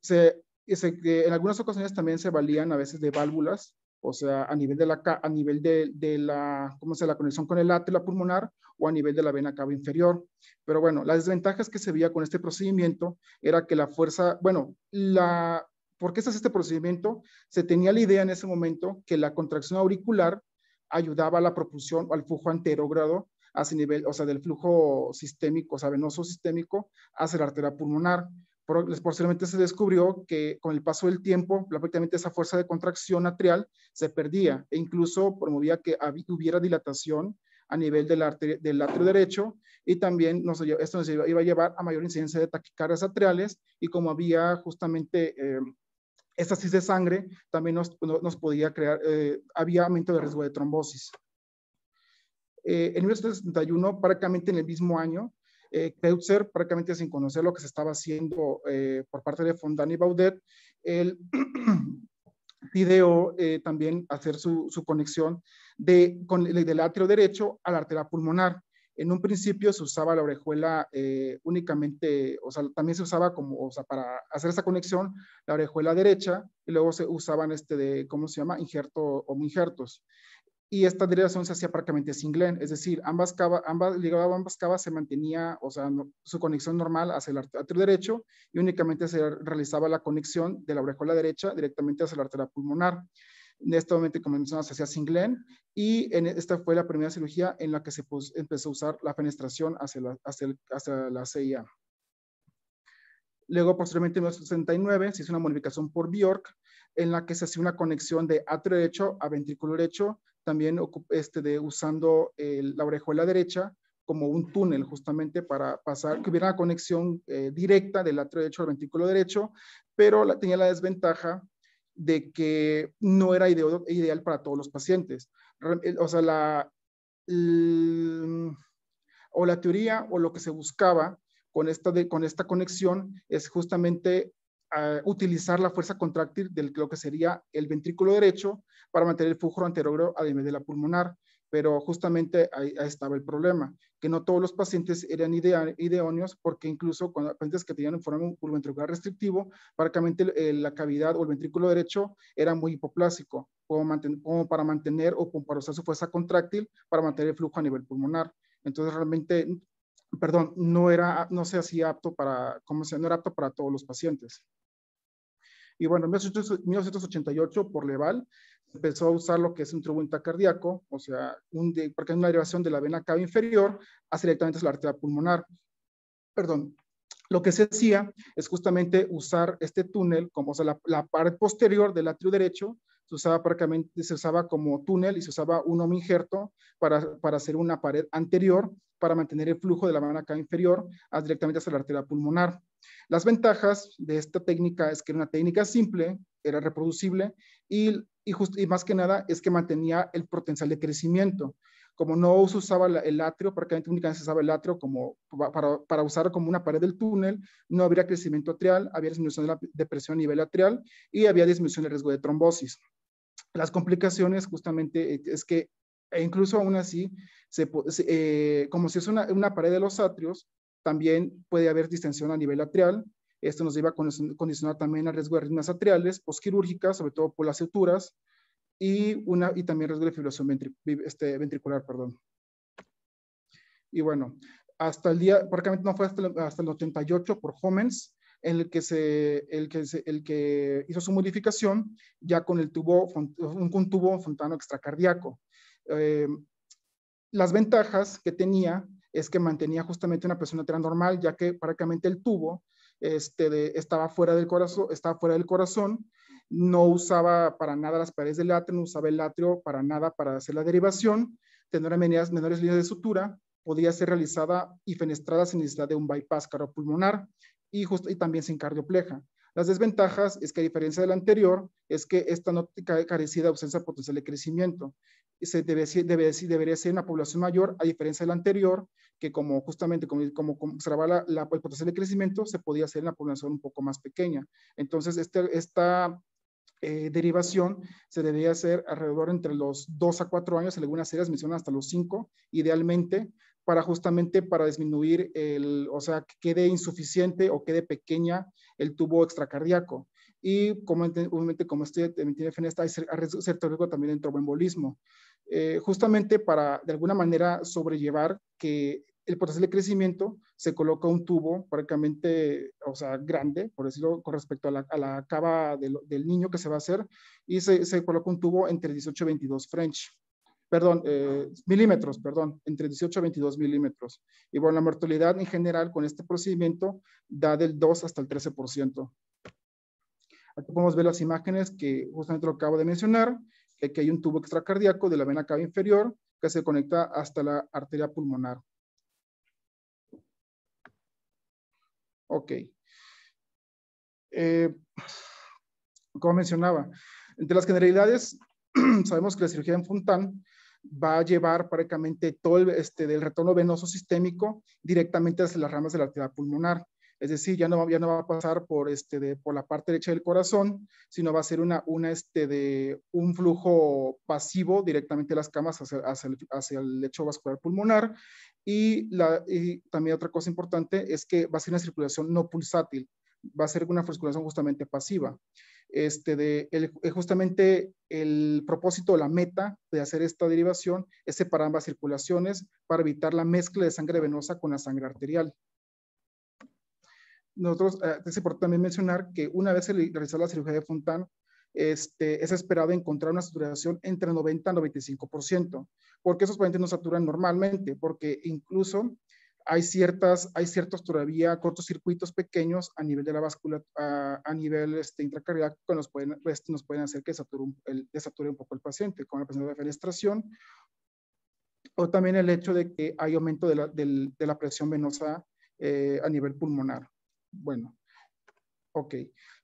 Se en algunas ocasiones también se valían a veces de válvulas, o sea, a nivel de la, a nivel de, la, ¿cómo se la conexión con el átela pulmonar o a nivel de la vena cava inferior. Pero bueno, las desventajas que se veía con este procedimiento era que la fuerza, bueno, la, ¿por qué se hace este procedimiento? Se tenía la idea en ese momento que la contracción auricular ayudaba a la propulsión o al flujo anterógrado hacia nivel, o sea, del flujo sistémico, o sea, venoso sistémico hacia la arteria pulmonar. Pues, posteriormente se descubrió que con el paso del tiempo, prácticamente esa fuerza de contracción atrial se perdía e incluso promovía que hubiera dilatación a nivel del, átrio atrio derecho y también esto nos iba, a llevar a mayor incidencia de taquicardias atriales y como había justamente eh, estasis de sangre, también nos, podía crear, eh, había aumento de riesgo de trombosis. Eh, en 1971, prácticamente en el mismo año, eh, Kreutzer, prácticamente sin conocer lo que se estaba haciendo eh, por parte de Fondani Baudet, él [CLEARS THROAT] pidió eh, también hacer su, conexión de, con del atrio derecho a la arteria pulmonar. En un principio se usaba la orejuela eh, únicamente, o sea, también se usaba como, para hacer esa conexión, la orejuela derecha, y luego se usaban este de, ¿cómo se llama? Injerto o injertos y esta derivación se hacía prácticamente sin Glenn, es decir, ambas ambas, ambas cavas se mantenía, o sea, su conexión normal hacia el arterio derecho y únicamente se realizaba la conexión de la la derecha directamente hacia la arteria pulmonar. En este momento, como mencionaba, se hacía sin Glenn y en, esta fue la primera cirugía en la que se empezó a usar la fenestración hacia la, la CIA. Luego, posteriormente, en 1969, se hizo una modificación por Bjork en la que se hacía una conexión de atrio derecho a ventrículo derecho también este, de, usando el, la derecha como un túnel justamente para pasar, que hubiera una conexión eh, directa del atrio derecho al ventrículo derecho, pero tenía la desventaja de que no era ideal para todos los pacientes. O sea, la, o la teoría o lo que se buscaba con esta, con esta conexión es justamente eh, utilizar la fuerza contráctil del lo que sería el ventrículo derecho para mantener el flujo anterior a nivel de la pulmonar, pero justamente ahí, estaba el problema, que no todos los pacientes eran idea, ideóneos, porque incluso cuando pacientes que tenían un forma pulmonar restrictivo, prácticamente la cavidad o el ventrículo derecho era muy hipoplásico, como, para mantener o para usar su fuerza contráctil para mantener el flujo a nivel pulmonar. Entonces realmente perdón, no era, no se hacía apto para, como no era apto para todos los pacientes. Y bueno, en 1988, por Leval, empezó a usar lo que es un tubo cardíaco o sea, un porque es una derivación de la vena cava inferior hacia directamente la arteria pulmonar. Perdón. Lo que se hacía es justamente usar este túnel, como o sea, la, pared posterior del atrio derecho, se usaba prácticamente, se usaba como túnel y se usaba un homingerto para, para hacer una pared anterior para mantener el flujo de la vena cava inferior directamente hacia la arteria pulmonar. Las ventajas de esta técnica es que era una técnica simple, era reproducible y, y, más que nada es que mantenía el potencial de crecimiento. Como no se usaba el atrio, prácticamente únicamente se usaba el atrio como para, para usar como una pared del túnel, no habría crecimiento atrial, había disminución de la depresión a nivel atrial y había disminución del riesgo de trombosis. Las complicaciones justamente eh, es que e incluso aún así, eh, como si es una, una, pared de los atrios, también puede haber distensión a nivel atrial. Esto nos lleva a condicionar también al riesgo de arritmias atriales posquirúrgicas, sobre todo por las suturas, y, una, y también riesgo de fibrilación este, ventricular. Perdón. Y bueno, hasta el día, prácticamente no fue hasta el, 88 por Homens, en el que, se, el, que el que hizo su modificación ya con el tubo, un, tubo fontano extracardíaco. Eh, las ventajas que tenía es que mantenía justamente una presión arterial normal, ya que prácticamente el tubo este, estaba, fuera del corazón, estaba fuera del corazón, no usaba para nada las paredes del átrio, no usaba el atrio para nada para hacer la derivación, tendría menores, menores líneas de sutura, podía ser realizada y fenestrada sin necesidad de un bypass cardiopulmonar y, y también sin cardiopleja. Las desventajas es que a diferencia del anterior, es que esta no carecía de ausencia potencial de crecimiento. Se debe, debe, debería ser una población mayor, a diferencia del anterior, que como justamente como, como, observaba la, la, de crecimiento, se podía hacer en la población un poco más pequeña. Entonces, este, esta eh, derivación se debía hacer alrededor entre los 2 a 4 años, en algunas series mencionan hasta los 5, idealmente, para justamente para disminuir el, o sea, que quede insuficiente o quede pequeña el tubo extracardíaco. Y como, obviamente, como estoy en fenesta, hay cierto riesgo también de tromboembolismo. Eh, justamente para de alguna manera sobrellevar que el potencial de crecimiento se coloca un tubo prácticamente, o sea, grande, por decirlo, con respecto a la, a la cava del, del, niño que se va a hacer, y se, se coloca un tubo entre 18 y 22 French perdón, eh, milímetros, perdón, entre 18 22 milímetros. Y bueno, la mortalidad en general con este procedimiento da del 2 hasta el 13%. Aquí podemos ver las imágenes que justamente lo acabo de mencionar que hay un tubo extracardíaco de la vena cava inferior que se conecta hasta la arteria pulmonar. Ok. Eh, como mencionaba, entre las generalidades, [CLEARS THROAT] sabemos que la cirugía en Fontán va a llevar prácticamente todo el, este, del retorno venoso sistémico directamente hacia las ramas de la arteria pulmonar es decir, ya no, ya no va a pasar por, este, por la parte derecha del corazón, sino va a ser una, una, este, de, un flujo pasivo directamente de las camas hacia, el, lecho vascular pulmonar. Y, también otra cosa importante es que va a ser una circulación no pulsátil, va a ser una circulación justamente pasiva. Este de, eh, justamente el propósito, la meta de hacer esta derivación es separar ambas circulaciones para evitar la mezcla de sangre venosa con la sangre arterial nosotros, eh, es importante también mencionar que una vez realizada la cirugía de Fontán, este, es esperado encontrar una saturación entre 90 y 95%, porque esos pacientes no saturan normalmente, porque incluso hay, ciertas, hay ciertos todavía cortocircuitos pequeños a nivel de la báscula, a, nivel este, que nos pueden, pues, nos pueden hacer que sature un, desature un poco el paciente, con la presión de fenestración, o también el hecho de que hay aumento de la, presión venosa eh, a nivel pulmonar. Bueno, ok.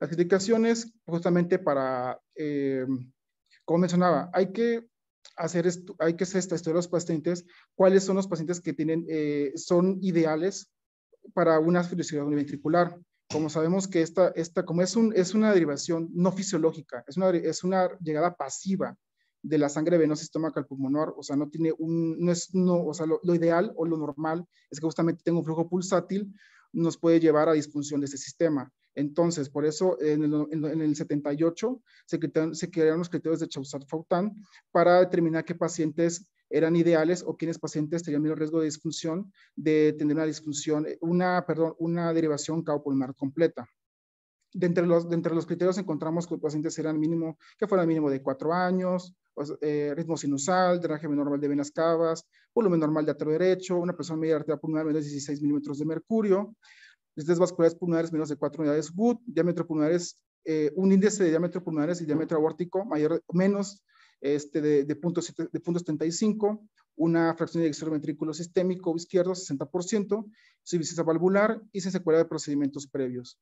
Las indicaciones justamente para, eh, como mencionaba, hay que hacer, esto, hay que hacer de los pacientes, cuáles son los pacientes que tienen, eh, son ideales para una felicidad univentricular. Como sabemos que esta, esta como es, un, es una derivación no fisiológica, es una, es una llegada pasiva de la sangre venosa al pulmonar, o sea, no tiene un, no es, o sea, lo ideal o lo normal es que justamente tenga un flujo pulsátil nos puede llevar a disfunción de ese sistema. Entonces, por eso en el, 78 se crearon, los criterios de Chausat-Fautan para determinar qué pacientes eran ideales o quienes pacientes tenían menos riesgo de disfunción, de tener una disfunción, eh, una, perdón, una derivación caopulmar completa. De entre, los, de los criterios encontramos que los pacientes eran mínimo, que fueran mínimo de cuatro años, pues, eh, ritmo sinusal, menor normal de venas cavas, volumen normal de atrio derecho, una presión media arterial pulmonar menos de 16 milímetros de mercurio, listas vasculares pulmonares menos de 4 unidades Wood, diámetro pulmonares, eh, un índice de diámetro pulmonares y diámetro aórtico mayor menos este, de, de, punto de punto 75, una fracción de dirección ventrículo sistémico izquierdo 60%, suficiencia valvular y sin secuela de procedimientos previos.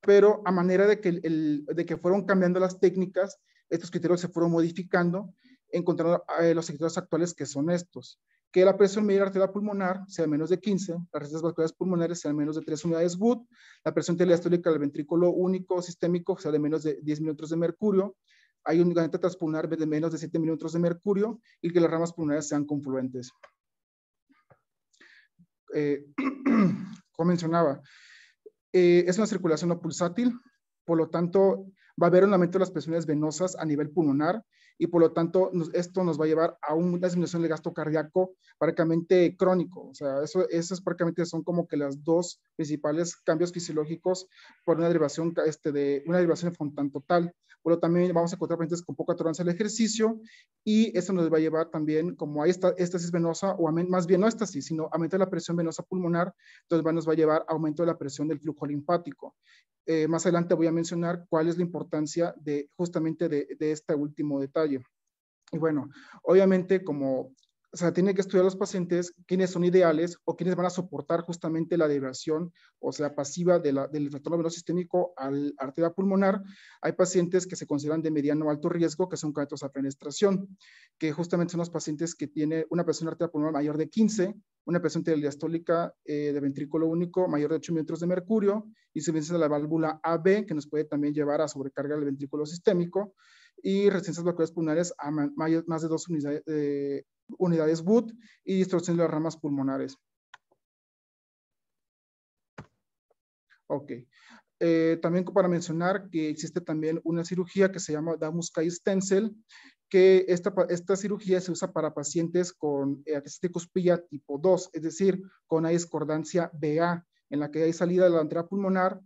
Pero a manera de que, el, de que fueron cambiando las técnicas, estos criterios se fueron modificando, encontrando eh, los criterios actuales que son estos. Que la presión media arterial pulmonar sea menos de 15, las resistencias vasculares pulmonares sean menos de 3 unidades Wood, la presión teleastólica del ventrículo único sistémico sea de menos de 10 milímetros de mercurio, hay un gigante transpulmonar de menos de 7 milímetros de mercurio y que las ramas pulmonares sean confluentes. Eh, [CLEARS THROAT] como mencionaba, eh, es una circulación no pulsátil, por lo tanto, va a haber un aumento de las presiones venosas a nivel pulmonar y por lo tanto esto nos va a llevar a una disminución del gasto cardíaco prácticamente crónico. O sea, eso, esas prácticamente son como que las dos principales cambios fisiológicos por una derivación, este, de, una derivación Fontan total. Pero también vamos a encontrar pacientes con poca tolerancia al ejercicio y eso nos va a llevar también, como hay esta, estasis venosa, o más bien no estasis, sino aumento de la presión venosa pulmonar, entonces nos va a llevar a aumento de la presión del flujo linfático. Eh, más adelante voy a mencionar cuál es la importancia de justamente de este último detalle. Y bueno, obviamente como o sea, tiene que estudiar los pacientes quiénes son ideales o quiénes van a soportar justamente la diversión, o sea, pasiva del retorno venoso sistémico al la arteria pulmonar. Hay pacientes que se consideran de mediano o alto riesgo, que son candidatos a fenestración, que justamente son los pacientes que tienen una presión arterial pulmonar mayor de 15, una presión diastólica eh, de ventrículo único mayor de 8 milímetros de mercurio y se de la válvula AB, que nos puede también llevar a sobrecargar el ventrículo sistémico y resistencias vacuolas pulmonares a más de dos unidades, eh, unidades y distorsión de las ramas pulmonares. Ok. Eh, también para mencionar que existe también una cirugía que se llama Damuskai Stencil, que esta, cirugía se usa para pacientes con eh, tipo 2, es decir, con la discordancia BA, en la que hay salida de la antera pulmonar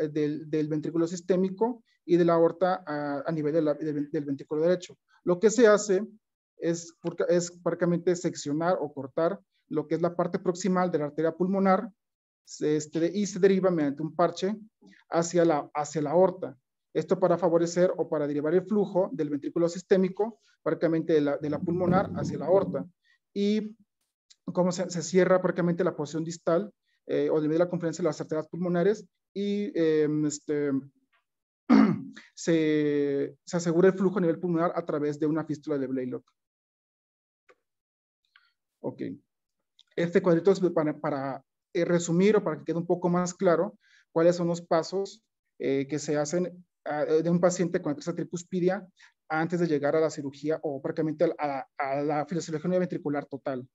eh, del, del, ventrículo sistémico y de la aorta a, nivel del ventrículo derecho. Lo que se hace es, es prácticamente seccionar o cortar lo que es la parte proximal de la arteria pulmonar este, y se deriva mediante un parche hacia la, hacia la aorta. Esto para favorecer o para derivar el flujo del ventrículo sistémico, prácticamente de la, de la pulmonar hacia la aorta. Y cómo se, cierra prácticamente la posición distal eh, o de la conferencia de las arterias pulmonares y em, este, se, asegura el flujo a nivel pulmonar a través de una fístula de Blaylock. Ok. Este cuadrito es para, eh, resumir o para que quede un poco más claro cuáles son los pasos eh, que se hacen ah, de un paciente con atresa tricuspidia antes de llegar a la cirugía o prácticamente a, la, a la ventricular total.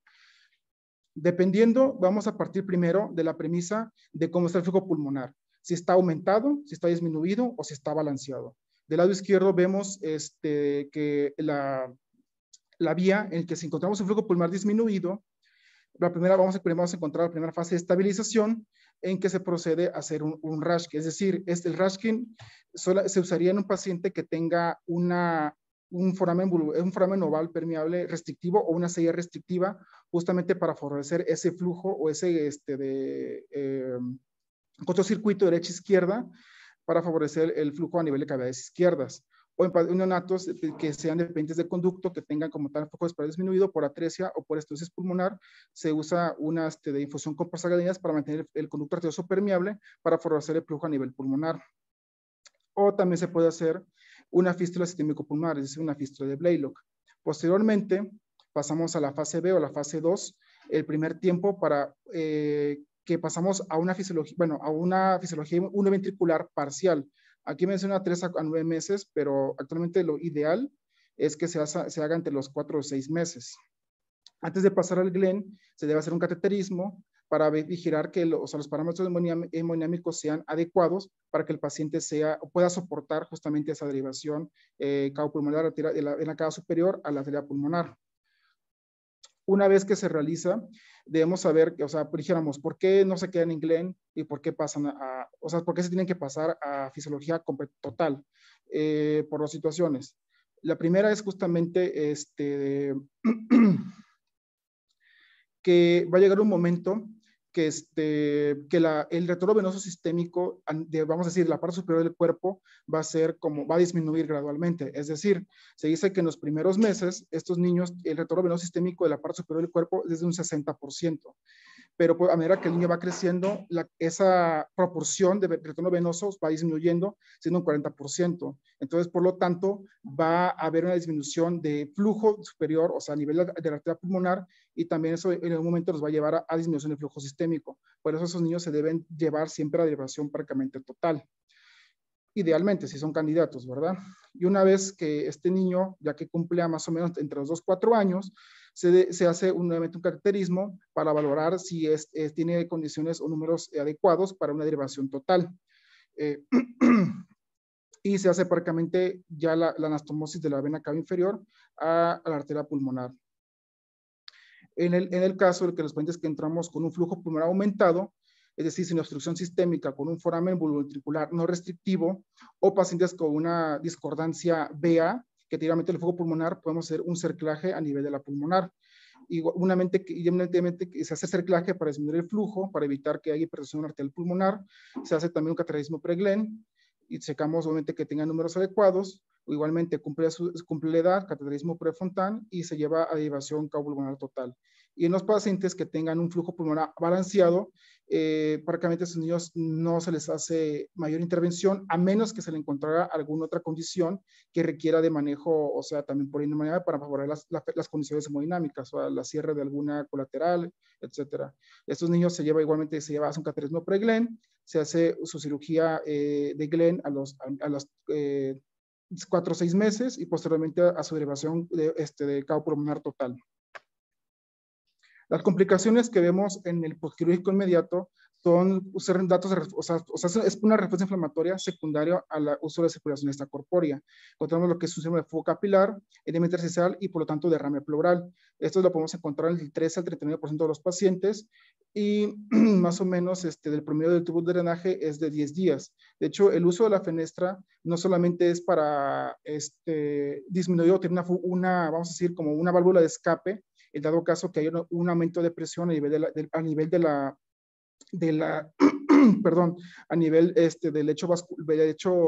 Dependiendo, vamos a partir primero de la premisa de cómo está el flujo pulmonar si está aumentado, si está disminuido o si está balanceado. Del lado izquierdo vemos este, que la, la vía en que si encontramos un flujo pulmonar disminuido, la primera vamos a, encontrar la primera fase de estabilización en que se procede a hacer un, un Es decir, este, el Rashkin solo, se usaría en un paciente que tenga una, un, foramen, un foramen oval permeable restrictivo o una sella restrictiva justamente para favorecer ese flujo o ese este, de, eh, circuito, derecha-izquierda para favorecer el flujo a nivel de cavidades izquierdas o en neonatos eh, que sean dependientes de conducto, que tengan como tal de espera disminuido por atresia o por estosis pulmonar, se usa una este, de infusión con pasagalinas para mantener el conducto arterioso permeable para favorecer el flujo a nivel pulmonar. O también se puede hacer una fístula sistémico pulmonar, es decir, una fístula de Blaylock. Posteriormente, pasamos a la fase B o la fase 2, el primer tiempo para eh, que pasamos a una fisiología, bueno, a una fisiología univentricular parcial. Aquí menciona tres a nueve meses, pero actualmente lo ideal es que se, haga, se haga entre los cuatro o seis meses. Antes de pasar al GLEN, se debe hacer un cateterismo para vigilar que los, parámetros hemodinámicos sean adecuados para que el paciente sea, pueda soportar justamente esa derivación eh, en la, en cara superior a la arteria pulmonar una vez que se realiza, debemos saber, o sea, dijéramos, ¿por qué no se quedan en Glen y por qué pasan a, o sea, por qué se tienen que pasar a fisiología total eh, por dos situaciones? La primera es justamente este, [CLEARS THROAT] que va a llegar un momento que, este, el retorno venoso sistémico, de, vamos a decir, la parte superior del cuerpo va a ser como, va a disminuir gradualmente. Es decir, se dice que en los primeros meses, estos niños, el retorno venoso sistémico de la parte superior del cuerpo es de un 60% pero pues, a medida que el niño va creciendo, esa proporción de retorno venoso va disminuyendo, siendo un 40%. Entonces, por lo tanto, va a haber una disminución de flujo superior, o sea, a nivel de la arteria pulmonar, y también eso en algún momento nos va a llevar a, disminución del flujo sistémico. Por eso esos niños se deben llevar siempre a derivación prácticamente total. Idealmente, si son candidatos, ¿verdad? Y una vez que este niño, ya que cumple más o menos entre los 2 cuatro años, se, hace un, un caracterismo para valorar si tiene condiciones o números adecuados para una derivación total. Eh, [CLEARS THROAT] y se hace prácticamente ya la, anastomosis de la vena cava inferior a, la arteria pulmonar. En el, en el, caso de que los pacientes que entramos con un flujo pulmonar aumentado, es decir, sin obstrucción sistémica, con un foramen ventricular no restrictivo, o pacientes con una discordancia BA, que directamente el fuego pulmonar podemos hacer un cerclaje a nivel de la pulmonar. Y mente que se hace cerclaje para disminuir el flujo, para evitar que haya hipertensión arterial pulmonar. Se hace también un cateterismo preglen y checamos obviamente que tengan números adecuados. Igualmente cumple, su, cumple la edad, cateterismo prefrontal y se lleva a derivación caupulmonar total. Y en los pacientes que tengan un flujo pulmonar balanceado, eh, prácticamente a esos niños no se les hace mayor intervención, a menos que se le encontrara alguna otra condición que requiera de manejo, o sea, también por inhumanidad, para mejorar las, condiciones hemodinámicas, o sea, la cierre de alguna colateral, etcétera. Estos niños se lleva igualmente, se lleva a un cateterismo preglen se hace su cirugía eh, de Glen a los, a, eh, cuatro o seis meses y posteriormente a su derivación de, este, de cabo pulmonar total. Las complicaciones que vemos en el postquirúrgico inmediato son datos, o sea, es una respuesta inflamatoria secundaria al uso de la circulación extracorpórea. Encontramos lo que es un sistema de fuego capilar, edema intersticial y por lo tanto derrame pleural. Esto lo podemos encontrar en el 13 al 39% de los pacientes y [CLEARS THROAT] más o menos este, del promedio del tubo de drenaje es de 10 días. De hecho, el uso de la fenestra no solamente es para este, disminuir o tener una, una, vamos a decir, como una válvula de escape, en dado caso que haya un aumento de presión a nivel a nivel de la la, [CLEARS THROAT] perdón, a nivel este, del, hecho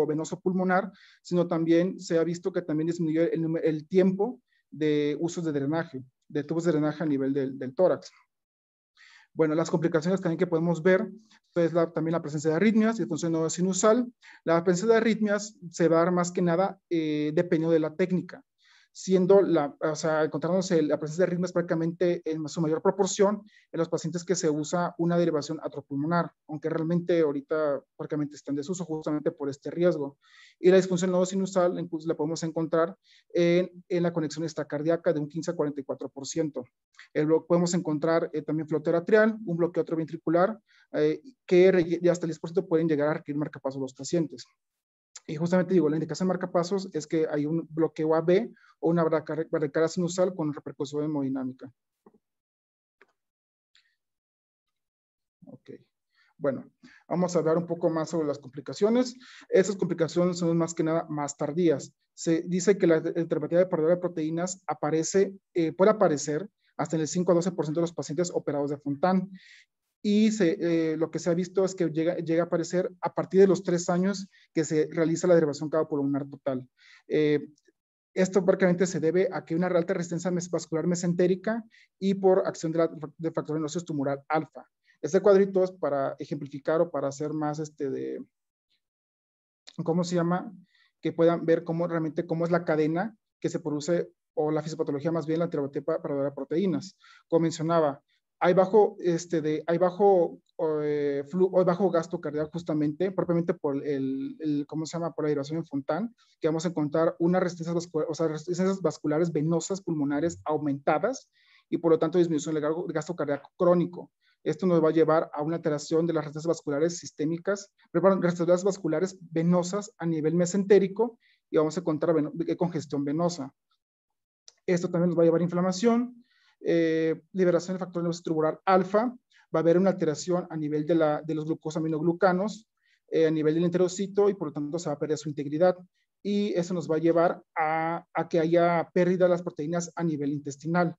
venoso pulmonar, sino también se ha visto que también disminuye el, el tiempo de usos de drenaje, de tubos de drenaje a nivel del, tórax. Bueno, las complicaciones también que podemos ver es pues, también la presencia de arritmias y función sinusal. La presencia de arritmias se va a dar más que nada eh, dependiendo de la técnica siendo la, o sea, encontrándose la presencia de ritmos prácticamente en su mayor proporción en los pacientes que se usa una derivación atropulmonar, aunque realmente ahorita prácticamente está en desuso justamente por este riesgo. Y la disfunción nodo sinusal incluso la podemos encontrar en, la conexión extracardíaca de un 15 a 44%. El, podemos encontrar eh, también floteo atrial, un bloqueo atrioventricular, eh, que hasta el 10% pueden llegar a requerir marcapasos los pacientes y justamente digo, la indicación de marcapasos es que hay un bloqueo AB o una barricada sinusal con repercusión hemodinámica. Ok. Bueno, vamos a hablar un poco más sobre las complicaciones. Esas complicaciones son más que nada más tardías. Se dice que la terapia de pérdida de proteínas aparece, eh, puede aparecer hasta en el 5 a 12% de los pacientes operados de Fontan y eh, lo que se ha visto es que llega, a aparecer a partir de los tres años que se realiza la derivación pulmonar total. Eh, esto prácticamente se debe a que hay una alta resistencia vascular mesentérica y por acción del de factor endosis tumoral alfa. Este cuadrito es para ejemplificar o para hacer más este de, ¿cómo se llama? Que puedan ver cómo realmente cómo es la cadena que se produce o la fisiopatología más bien la terapia para de proteínas. Como mencionaba, hay bajo, este de, hay bajo, eh, bajo gasto cardíaco justamente, propiamente por el, ¿cómo se llama? Por la derivación en Fontán, que vamos a encontrar unas resistencias, vasculares, resistencias vasculares venosas pulmonares aumentadas y por lo tanto disminución del gasto cardíaco crónico. Esto nos va a llevar a una alteración de las resistencias vasculares sistémicas, perdón, resistencias vasculares venosas a nivel mesentérico y vamos a encontrar eh, congestión venosa. Esto también nos va a llevar a inflamación, eh, liberación del factor nervioso alfa, va a haber una alteración a nivel de, los glucosaminoglucanos, eh, a nivel del enterocito y por lo tanto se va a perder su integridad y eso nos va a llevar a, que haya pérdida de las proteínas a nivel intestinal.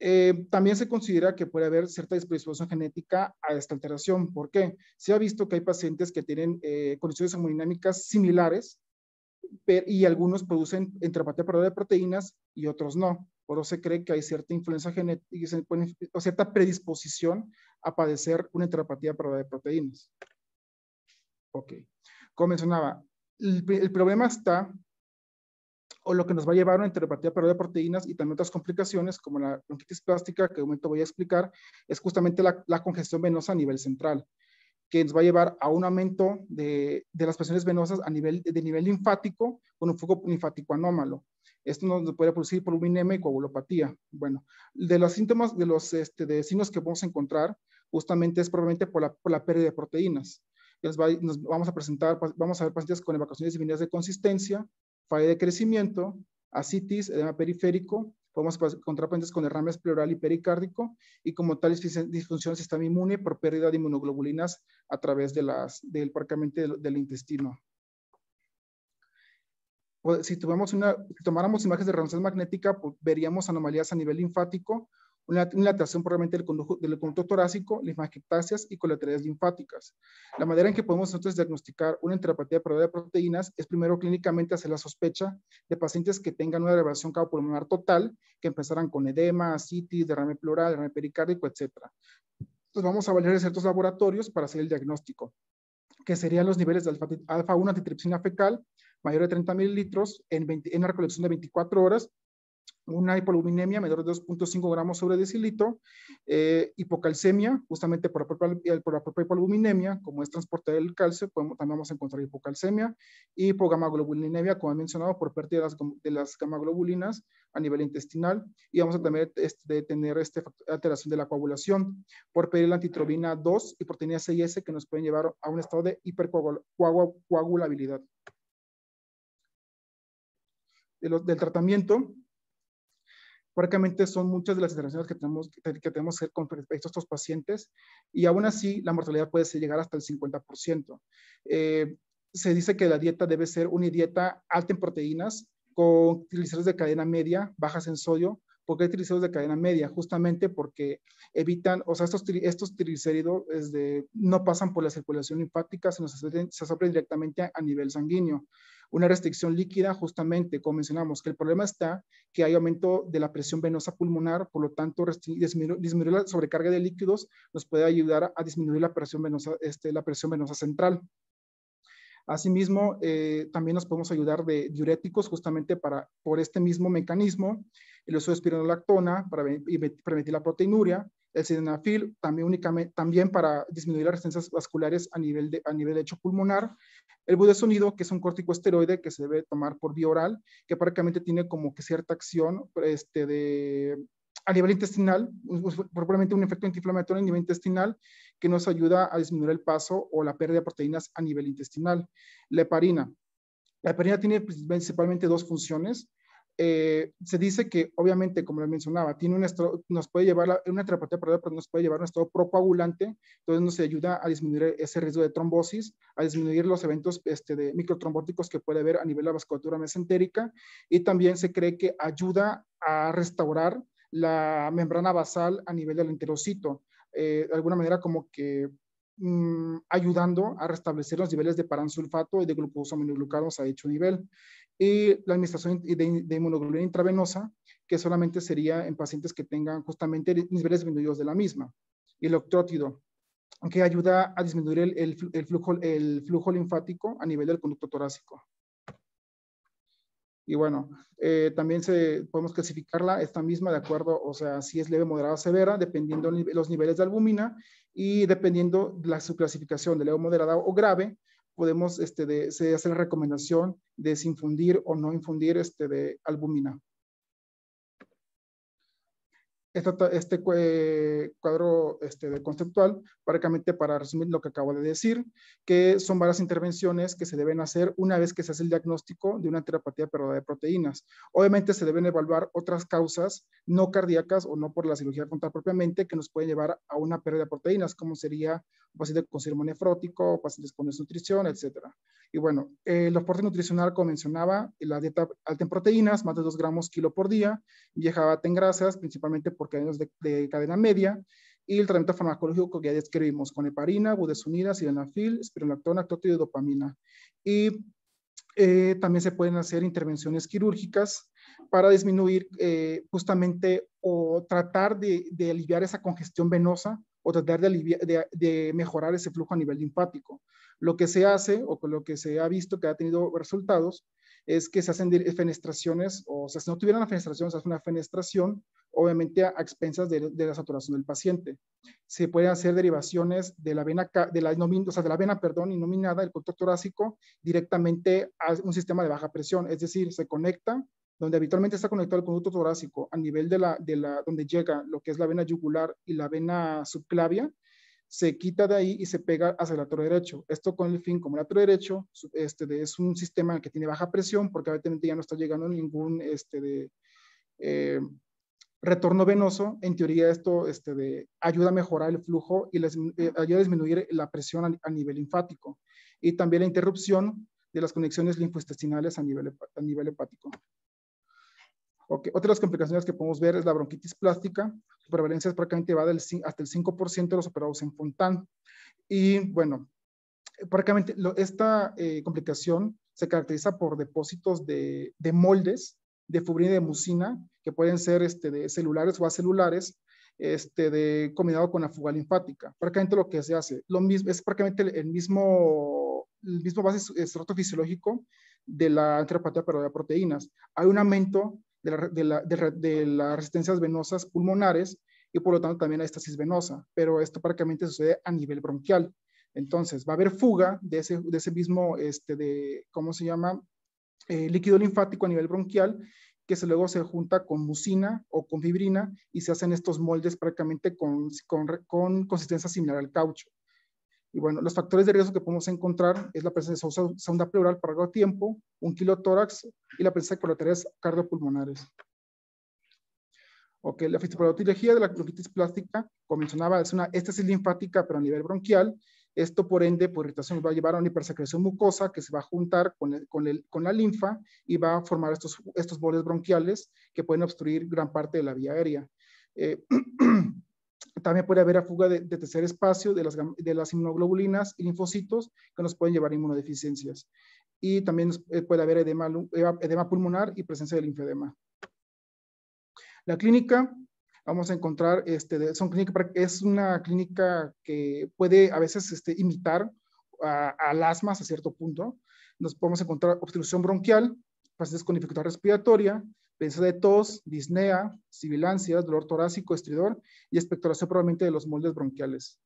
Eh, también se considera que puede haber cierta predisposición genética a esta alteración. ¿Por qué? Se ha visto que hay pacientes que tienen condiciones hemodinámicas similares y algunos producen enteropatía de proteínas y otros no por eso se cree que hay cierta influencia genética o cierta predisposición a padecer una enteropatía de proteínas. Ok, como mencionaba, el, problema está, o lo que nos va a llevar a una enteropatía de proteínas y también otras complicaciones como la bronquitis plástica, que de momento voy a explicar, es justamente la, congestión venosa a nivel central que nos va a llevar a un aumento de, de las presiones venosas a nivel, de nivel linfático con un foco linfático anómalo. Esto nos puede producir polvinema e y coagulopatía. Bueno, de los síntomas, de los este, signos que vamos a encontrar, justamente es probablemente por la, pérdida de proteínas. Nos, vamos a presentar, vamos a ver pacientes con evacuaciones de consistencia, falla de crecimiento, asitis, edema periférico, podemos encontrar pacientes con derrames pleural y pericárdico y como tal disfunción del sistema inmune por pérdida de inmunoglobulinas a través de las, del, del intestino si, una, tomáramos imágenes de resonancia magnética, pues, veríamos anomalías a nivel linfático, una dilatación probablemente del conducto, del conducto torácico, y colaterales linfáticas. La manera en que podemos nosotros diagnosticar una enteropatía pérdida de proteínas es primero clínicamente hacer la sospecha de pacientes que tengan una elevación pulmonar total, que empezaran con edema, asitis, derrame pleural, derrame pericárdico, etc. Entonces vamos a valer ciertos laboratorios para hacer el diagnóstico, que serían los niveles de alfa-1 antitripsina fecal, mayor de 30 mililitros en, en una recolección de 24 horas, una hipoluminemia menor de 2.5 gramos sobre decilitro, eh, hipocalcemia, justamente por la, propia, por la, propia, hipoluminemia, como es transportar el calcio, podemos, también vamos a encontrar hipocalcemia, y hipogamaglobulinemia, como he mencionado, por pérdida de las, de gamaglobulinas a nivel intestinal, y vamos a también este, tener este, alteración de la coagulación por pedir la antitrobina 2 y proteína CIS que nos pueden llevar a un estado de hipercoagulabilidad del tratamiento, prácticamente son muchas de las intervenciones que tenemos que, tenemos hacer con respecto a estos pacientes y aún así la mortalidad puede llegar hasta el 50%. Eh, se dice que la dieta debe ser una dieta alta en proteínas con triglicéridos de cadena media, bajas en sodio. ¿Por qué triglicéridos de cadena media? Justamente porque evitan, o sea, estos, estos triglicéridos este, no pasan por la circulación linfática, sino se absorben directamente a nivel sanguíneo una restricción líquida, justamente, como mencionamos, que el problema está que hay aumento de la presión venosa pulmonar, por lo tanto, disminuir, la sobrecarga de líquidos nos puede ayudar a disminuir la presión venosa, este, la presión venosa central. Asimismo, eh, también nos podemos ayudar de diuréticos justamente para, por este mismo mecanismo, el uso de espironolactona para, eh, permitir la proteinuria, el sildenafil también, únicamente, también para disminuir las resistencias vasculares a nivel, de, a nivel de hecho pulmonar, el budesonido, que es un corticoesteroide que se debe tomar por vía oral, que prácticamente tiene como que cierta acción este, de, a nivel intestinal, probablemente un efecto antiinflamatorio a nivel intestinal que nos ayuda a disminuir el paso o la pérdida de proteínas a nivel intestinal. La heparina. La heparina tiene principalmente dos funciones. Eh, se dice que obviamente, como les mencionaba, tiene nos puede llevar una terapia pero nos puede llevar un estado procoagulante, entonces nos ayuda a disminuir ese riesgo de trombosis, a disminuir los eventos este, de microtrombóticos que puede haber a nivel de la vasculatura mesentérica y también se cree que ayuda a restaurar la membrana basal a nivel del enterocito, eh, de alguna manera como que mm, ayudando a restablecer los niveles de paransulfato y de glucosaminoglicanos a dicho nivel y la administración de, inmunoglobulina intravenosa, que solamente sería en pacientes que tengan justamente niveles disminuidos de la misma. Y el octrótido, que ayuda a disminuir el, flujo, el flujo linfático a nivel del conducto torácico. Y bueno, eh, también se, podemos clasificarla esta misma de acuerdo, o sea, si es leve, moderada, severa, dependiendo los niveles de albumina y dependiendo la, su clasificación de leve, moderada o grave, podemos, este, se hace la recomendación de si infundir o no infundir este, de albúmina este cuadro este, conceptual, prácticamente para resumir lo que acabo de decir, que son varias intervenciones que se deben hacer una vez que se hace el diagnóstico de una terapia perdida de proteínas. Obviamente se deben evaluar otras causas no cardíacas o no por la cirugía frontal propiamente que nos pueden llevar a una pérdida de proteínas, como sería un paciente con síndrome nefrótico, pacientes con desnutrición, etcétera. Y bueno, el eh, aporte nutricional, como mencionaba, la dieta alta en proteínas, más de 2 gramos kilo por día, vieja en grasas, principalmente por porque cadenas de, de, cadena media y el tratamiento farmacológico que ya describimos con heparina, budesonida, sildenafil, spironolactona, y dopamina. Y eh, también se pueden hacer intervenciones quirúrgicas para disminuir eh, justamente o tratar de, aliviar esa congestión venosa o tratar de, de, mejorar ese flujo a nivel linfático. Lo que se hace o lo que se ha visto que ha tenido resultados es que se hacen fenestraciones o sea, si no tuvieran la fenestración, se hace una fenestración obviamente a, expensas de, la saturación del paciente. Se pueden hacer derivaciones de la vena, de la, o sea, de la vena perdón, inominada, el conducto torácico directamente a un sistema de baja presión, es decir, se conecta donde habitualmente está conectado el conducto torácico a nivel de la, de la, donde llega lo que es la vena yugular y la vena subclavia, se quita de ahí y se pega hacia el lateral derecho. Esto con el fin, como el lateral derecho este, es un sistema que tiene baja presión porque obviamente ya no está llegando ningún este, de, eh, retorno venoso, en teoría esto este, de, ayuda a mejorar el flujo y les, eh, ayuda a disminuir la presión a, nivel linfático y también la interrupción de las conexiones linfointestinales a nivel, a nivel hepático. Okay. Otra de las complicaciones que podemos ver es la bronquitis plástica. Su prevalencia es prácticamente va del, hasta el 5% de los operados en Fontán. Y bueno, prácticamente esta eh, complicación se caracteriza por depósitos de, de moldes de fibrina y de mucina, que pueden ser este, de celulares o acelulares, este, de, combinado con la fuga linfática. Prácticamente lo que se hace, lo mismo, es prácticamente el, mismo, el mismo base estrato fisiológico de la antropatía pero de proteínas. Hay un aumento de, las resistencias venosas pulmonares y por lo tanto también la estasis venosa, pero esto prácticamente sucede a nivel bronquial. Entonces, va a haber fuga de ese, ese mismo, este, de, ¿cómo se llama? Eh, líquido linfático a nivel bronquial que se, luego se junta con mucina o con fibrina y se hacen estos moldes prácticamente con, consistencia similar al caucho. Y bueno, los factores de riesgo que podemos encontrar es la presencia de sonda pleural por largo tiempo, un kilotórax y la presencia de colaterales cardiopulmonares. Ok, la fisiopatología de la bronquitis plástica, como mencionaba, es una éstasis linfática, pero a nivel bronquial, esto, por ende, por pues, irritación va a llevar a una hipersecreción mucosa que se va a juntar con, el, con, el, con la linfa y va a formar estos, estos bordes bronquiales que pueden obstruir gran parte de la vía aérea. Eh, [CLEARS THROAT] también puede haber a fuga de, tercer espacio de las, de las inmunoglobulinas y linfocitos que nos pueden llevar a inmunodeficiencias. Y también eh, puede haber edema, eh, edema pulmonar y presencia de linfedema. La clínica vamos a encontrar, este, son es una clínica que puede a veces este, imitar a, al asma a cierto punto. Nos podemos encontrar obstrucción bronquial, pacientes con dificultad respiratoria, presencia de tos, disnea, sibilancias, dolor torácico, estridor y expectoración probablemente de los moldes bronquiales.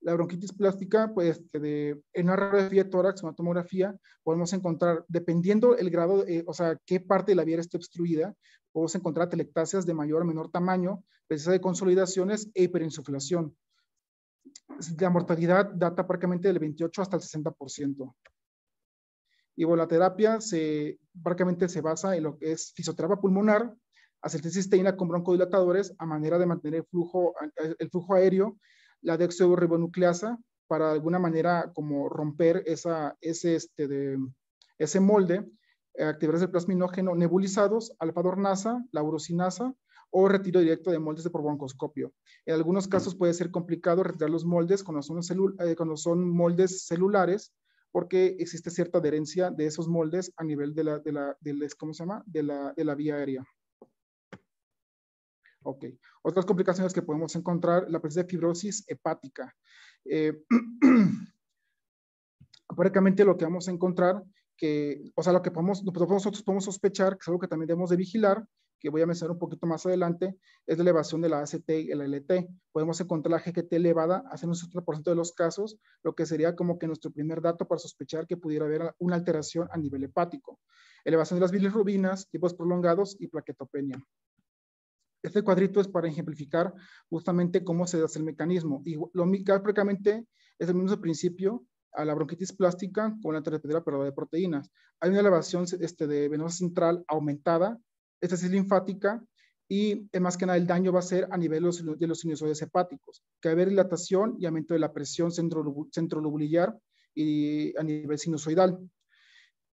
La bronquitis plástica, pues este, de, en una radiografía de tórax, una tomografía, podemos encontrar, dependiendo el grado, o sea, qué parte de la vía está obstruida, podemos encontrar atelectasias de mayor o menor tamaño, presencia de consolidaciones e hiperinsuflación. La mortalidad data prácticamente del 28 hasta el 60%. Y la terapia se, prácticamente se basa en lo que es fisioterapia pulmonar, acetilcisteína con broncodilatadores a manera de mantener el flujo, el flujo aéreo, la ribonucleasa para de alguna manera como romper ese, este de, ese molde, eh, actividades del plasminógeno nebulizados, alfadornasa, laurosinasa o retiro directo de moldes de por broncoscopio. En algunos mm. casos puede ser complicado retirar los moldes eh, cuando son, moldes celulares porque existe cierta adherencia de esos moldes a nivel de la, se llama? De la, vía aérea. Ok. Otras complicaciones que podemos encontrar, la presencia de fibrosis hepática. Eh, [CLEARS THROAT] lo que vamos a encontrar que, o sea, lo que podemos, nosotros podemos sospechar, que es algo que también debemos de vigilar, que voy a mencionar un poquito más adelante, es la elevación de la ACT y la LT. Podemos encontrar la GGT elevada hace un 70% de los casos, lo que sería como que nuestro primer dato para sospechar que pudiera haber una alteración a nivel hepático. Elevación de las bilirrubinas, tipos prolongados y plaquetopenia. Este cuadrito es para ejemplificar justamente cómo se hace el mecanismo. Y lo prácticamente es el mismo principio a la bronquitis plástica con la terapia perdida de proteínas. Hay una elevación este, de venosa central aumentada, esta es linfática, y eh, más que nada el daño va a ser a nivel de los sinusoides hepáticos, que va a haber dilatación y aumento de la presión centrolobulillar y a nivel sinusoidal.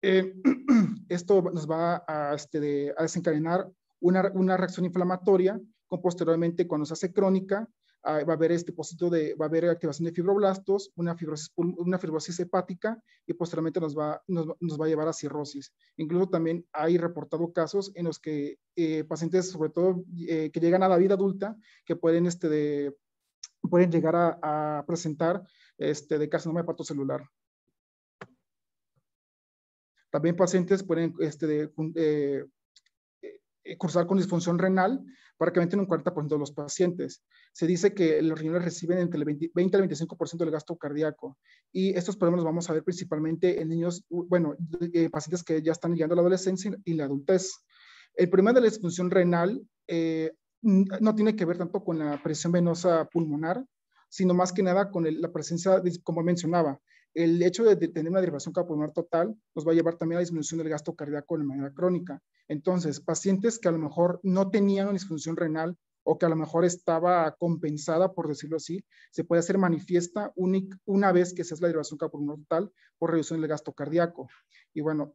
Eh, [CLEARS THROAT] esto nos va este, a, desencadenar una, una, reacción inflamatoria, con posteriormente cuando se hace crónica, Ah, va a haber este de, va a haber activación de fibroblastos, una fibrosis, una fibrosis hepática y posteriormente nos va, nos, va a llevar a cirrosis. Incluso también hay reportado casos en los que eh, pacientes, sobre todo eh, que llegan a la vida adulta, que pueden, este, pueden llegar a, presentar este, de carcinoma celular. También pacientes pueden este, eh, eh, cursar con disfunción renal, para que en un 40% de los pacientes. Se dice que los riñones reciben entre el 20, y al 25% del gasto cardíaco y estos problemas los vamos a ver principalmente en niños, bueno, eh, pacientes que ya están llegando a la adolescencia y la adultez. El problema de la disfunción renal eh, no tiene que ver tanto con la presión venosa pulmonar, sino más que nada con la presencia, como mencionaba, el hecho de tener una derivación capulmonar total nos va a llevar también a disminución del gasto cardíaco de manera crónica. Entonces, pacientes que a lo mejor no tenían una disfunción renal o que a lo mejor estaba compensada, por decirlo así, se puede hacer manifiesta una vez que se hace la derivación capulmonar total por reducción del gasto cardíaco. Y bueno,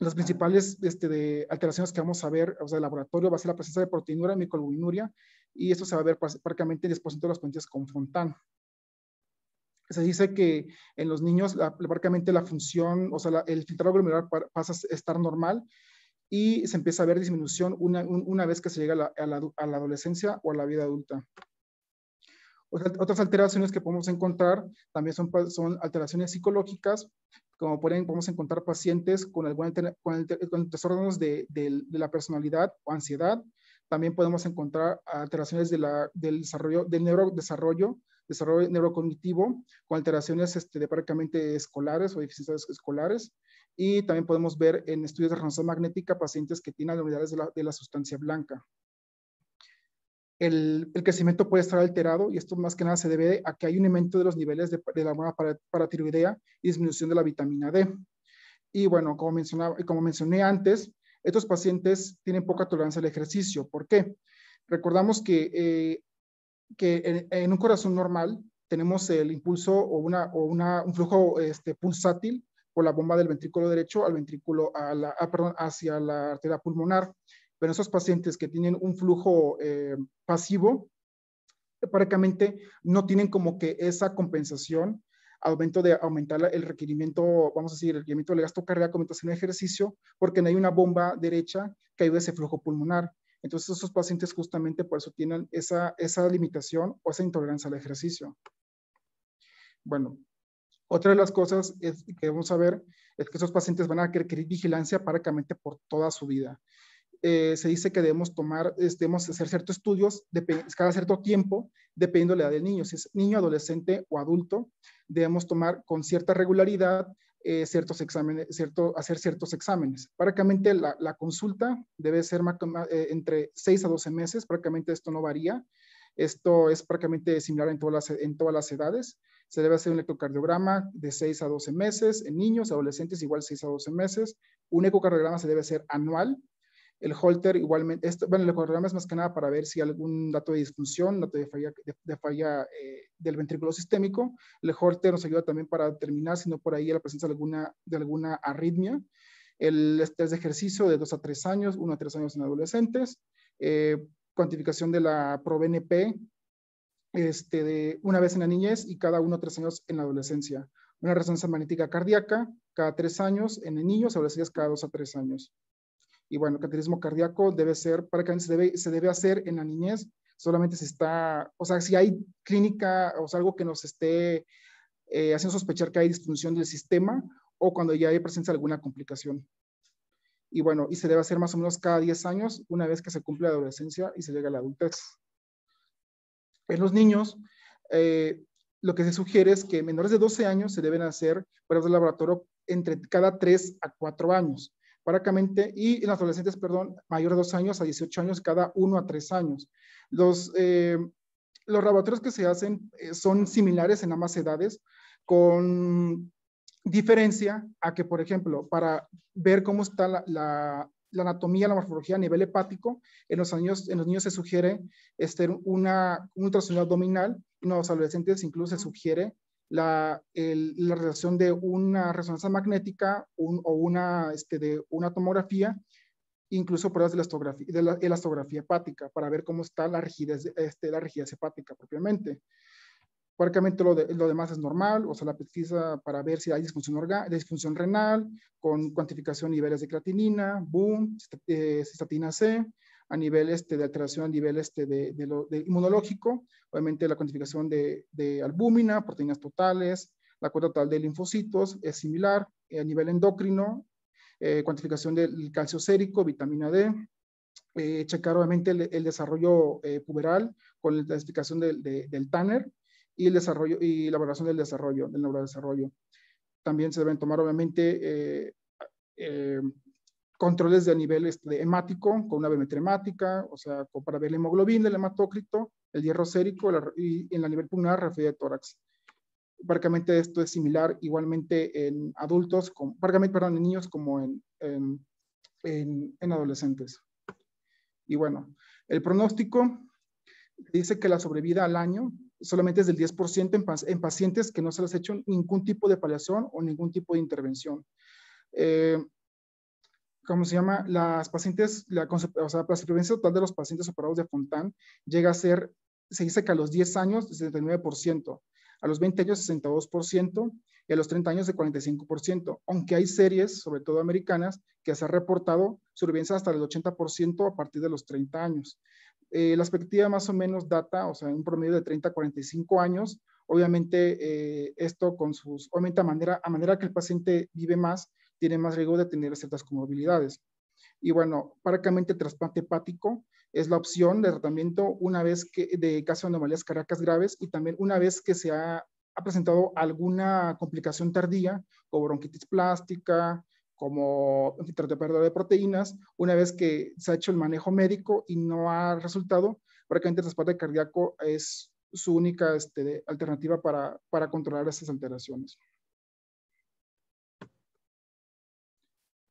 las principales este, alteraciones que vamos a ver, o sea, el laboratorio va a ser la presencia de proteinuria, micolubinuria y esto se va a ver pues, prácticamente en 10% de las pacientes con Fontan se dice que en los niños prácticamente la función, o sea, el filtrado glomerular pasa a estar normal y se empieza a ver disminución una, vez que se llega a la, adolescencia o a la vida adulta. Otras alteraciones que podemos encontrar también son, son alteraciones psicológicas, como podemos encontrar pacientes con, alguna, con, de, la personalidad o ansiedad. También podemos encontrar alteraciones del, desarrollo, del neurodesarrollo, desarrollo neurocognitivo con alteraciones este, de prácticamente escolares o deficiencias escolares. Y también podemos ver en estudios de resonancia magnética pacientes que tienen anomalías de la, sustancia blanca. El, crecimiento puede estar alterado y esto más que nada se debe a que hay un aumento de los niveles de, la hormona paratiroidea y disminución de la vitamina D. Y bueno, como, mencionaba, como mencioné antes, estos pacientes tienen poca tolerancia al ejercicio. ¿Por qué? Recordamos que eh, que en, un corazón normal tenemos el impulso o, una, un flujo este, pulsátil por la bomba del ventrículo derecho al ventrículo, a la, ah, hacia la arteria pulmonar. Pero esos pacientes que tienen un flujo eh, pasivo, prácticamente no tienen como que esa compensación aumento de aumentar el requerimiento, vamos a decir, el requerimiento del gasto cardíaco aumentación en ejercicio, porque no hay una bomba derecha que ayude a ese flujo pulmonar. Entonces esos pacientes justamente por eso tienen esa, limitación o esa intolerancia al ejercicio. Bueno, otra de las cosas que debemos a ver es que esos pacientes van a requerir vigilancia prácticamente por toda su vida. Eh, se dice que debemos tomar, debemos hacer ciertos estudios cada cierto tiempo, dependiendo de la edad del niño. Si es niño, adolescente o adulto, debemos tomar con cierta regularidad eh, ciertos exámenes, hacer ciertos exámenes. Prácticamente la, consulta debe ser eh, entre 6 a 12 meses, prácticamente esto no varía. Esto es prácticamente similar en todas las, edades. Se debe hacer un electrocardiograma de 6 a 12 meses, en niños, adolescentes igual 6 a 12 meses. Un ecocardiograma se debe hacer anual, el holter igualmente, bueno, el ecocardiograma es más que nada para ver si algún dato de disfunción, dato de falla, falla eh, el ventrículo sistémico. El Holter nos ayuda también para determinar si no por ahí hay la presencia de alguna, de alguna arritmia. El estrés de ejercicio de 2 a 3 años, 1 a 3 años en adolescentes. Eh, cuantificación de la ProBNP este, de una vez en la niñez y cada 1 a 3 años en la adolescencia. Una resonancia magnética cardíaca cada 3 años en niños, adolescentes cada 2 a 3 años. Y bueno, el cateterismo cardíaco debe ser, para que se debe hacer en la niñez solamente se está, o sea, si hay clínica, o algo que nos esté eh, haciendo sospechar que hay disfunción del sistema o cuando ya hay presencia de alguna complicación. Y bueno, y se debe hacer más o menos cada 10 años, una vez que se cumple la adolescencia y se llega a la adultez. En los niños, eh, lo que se sugiere es que menores de 12 años se deben hacer pruebas de laboratorio entre cada 3 a 4 años y en los adolescentes, perdón, mayor de 2 años a 18 años, cada uno a 3 años. Los, eh, los laboratorios que se hacen eh, son similares en ambas edades, con diferencia a que, por ejemplo, para ver cómo está la, anatomía, la morfología a nivel hepático, en los, en los niños se sugiere este, una, un ultrasonido abdominal, en los adolescentes incluso se sugiere la, el, la realización de una resonancia magnética o una, este, de una tomografía, incluso pruebas de de la elastografía hepática para ver cómo está la rigidez, este, la rigidez hepática propiamente. Prácticamente lo, lo, demás es normal, o sea, la pesquisa para ver si hay disfunción, disfunción renal, con cuantificación de niveles de creatinina, boom, eh, cistatina C, a nivel este, de alteración a nivel este, de, de, inmunológico, obviamente la cuantificación de, de, albúmina, proteínas totales, la cuota total de linfocitos es similar, eh, a nivel endocrino, eh, cuantificación del calcio sérico, vitamina D, eh, checar obviamente el, desarrollo puberal con la explicación del, del Tanner y el desarrollo y la evaluación del desarrollo, del neurodesarrollo. También se deben tomar obviamente controles de nivel este, hemático con una hemática, o sea, para ver la hemoglobina, el hematocrito, el hierro sérico y en la nivel pulmonar, de tórax. Prácticamente esto es similar igualmente en adultos, con, perdón, en niños como en, en, adolescentes. Y bueno, el pronóstico dice que la sobrevida al año solamente es del 10% en, en, pacientes que no se les ha hecho ningún tipo de paliación o ningún tipo de intervención. Eh, ¿cómo se llama? Las pacientes, la, o sea, la supervivencia total de los pacientes operados de Fontán llega a ser, se dice que a los 10 años, 79%, a los 20 años, 62%, y a los 30 años, de 45%, aunque hay series, sobre todo americanas, que se ha reportado supervivencia hasta el 80% a partir de los 30 años. Eh, la expectativa más o menos data, o sea, un promedio de 30 a 45 años. Obviamente, eh, esto con sus, aumenta manera, a manera que el paciente vive más, tiene más riesgo de tener ciertas comorbilidades. Y bueno, prácticamente el trasplante hepático es la opción de tratamiento una vez que de caso de anomalías cardíacas graves y también una vez que se ha, presentado alguna complicación tardía, como bronquitis plástica, como pérdida de proteínas, una vez que se ha hecho el manejo médico y no ha resultado, prácticamente el trasplante cardíaco es su única este, alternativa para controlar esas alteraciones.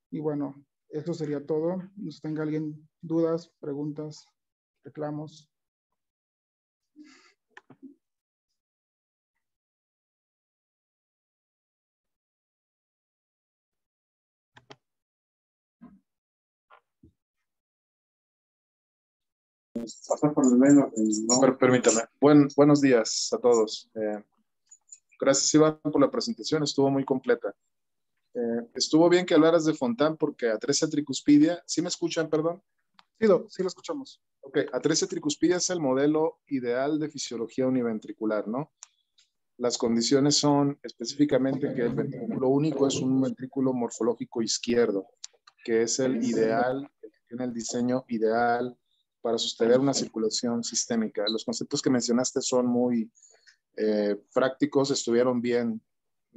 Y bueno, eso sería todo. Si tenga alguien dudas, preguntas, reclamos. Pasar por el menos, permítame. Buen, buenos días a todos. Eh, gracias, Iván, por la presentación. Estuvo muy completa. Eh, estuvo bien que hablaras de Fontán porque Atresia tricuspidia, ¿sí me escuchan, perdón? Sí, sí lo escuchamos. Ok, Atresia tricuspidia es el modelo ideal de fisiología univentricular, ¿no? Las condiciones son específicamente que el ventrículo único es un ventrículo morfológico izquierdo, que es el ideal, que tiene el diseño ideal para sostener una circulación sistémica. Los conceptos que mencionaste son muy eh, prácticos, estuvieron bien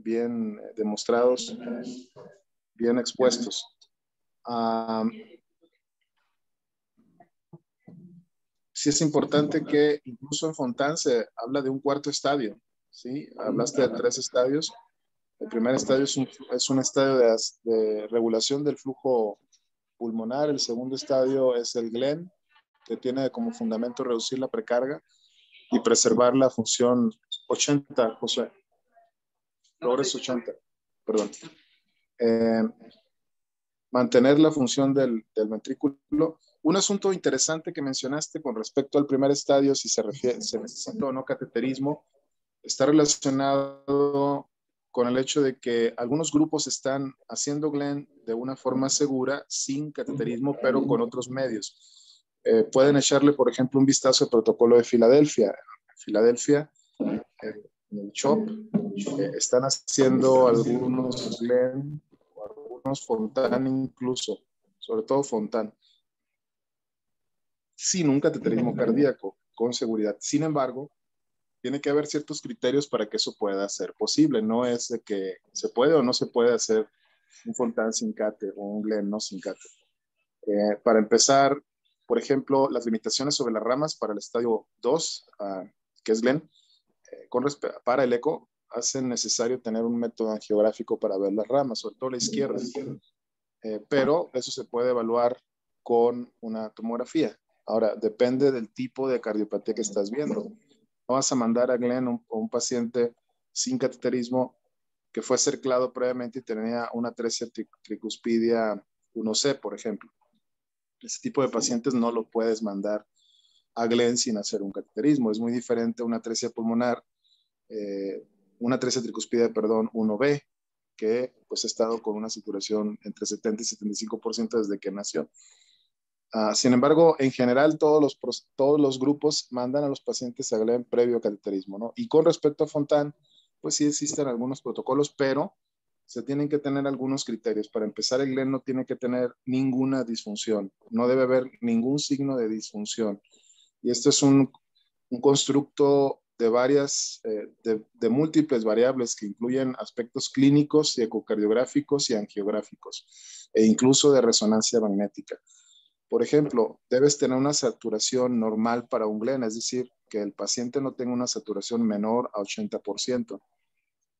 bien eh, demostrados, bien expuestos. si sí es importante que incluso en Fontán se habla de un cuarto estadio, ¿sí? Hablaste de tres estadios. El primer estadio es un, estadio de, de, regulación del flujo pulmonar. El segundo estadio es el GLEN, que tiene como fundamento reducir la precarga y preservar la función 80, José perdón. Eh, mantener la función del, del, ventrículo. Un asunto interesante que mencionaste con respecto al primer estadio, si se, refiere, se necesita o no cateterismo, está relacionado con el hecho de que algunos grupos están haciendo Glenn de una forma segura, sin cateterismo, pero con otros medios. Eh, pueden echarle, por ejemplo, un vistazo al protocolo de Filadelfia. Filadelfia, eh, en el CHOP, eh, están haciendo algunos Glenn o algunos Fontán incluso, sobre todo Fontán, sin un cateterismo cardíaco, con seguridad. Sin embargo, tiene que haber ciertos criterios para que eso pueda ser posible. No es de que se puede o no se puede hacer un Fontán sin cate o un Glenn no sin cate. Eh, para empezar, por ejemplo, las limitaciones sobre las ramas para el estadio 2, ah, que es Glenn, eh, para el eco, hace necesario tener un método angiográfico para ver las ramas, sobre todo la izquierda. Eh, pero eso se puede evaluar con una tomografía. Ahora, depende del tipo de cardiopatía que estás viendo. No vas a mandar a Glenn un, un paciente sin cateterismo que fue cerclado previamente y tenía una atresia tricuspidia 1C, por ejemplo. Ese tipo de pacientes no lo puedes mandar a Glenn sin hacer un cateterismo. Es muy diferente a una atresia pulmonar eh, una 13 tricuspide, perdón, 1B, que pues ha estado con una saturación entre 70 y 75% desde que nació. Ah, sin embargo, en general, todos los, todos los grupos mandan a los pacientes a GLEN previo cateterismo, ¿no? Y con respecto a Fontán, pues sí existen algunos protocolos, pero se tienen que tener algunos criterios. Para empezar, el GLEN no tiene que tener ninguna disfunción, no debe haber ningún signo de disfunción. Y esto es un, un constructo de varias, eh, de, múltiples variables que incluyen aspectos clínicos, y ecocardiográficos y angiográficos, e incluso de resonancia magnética. Por ejemplo, debes tener una saturación normal para un glen, es decir, que el paciente no tenga una saturación menor a 80%,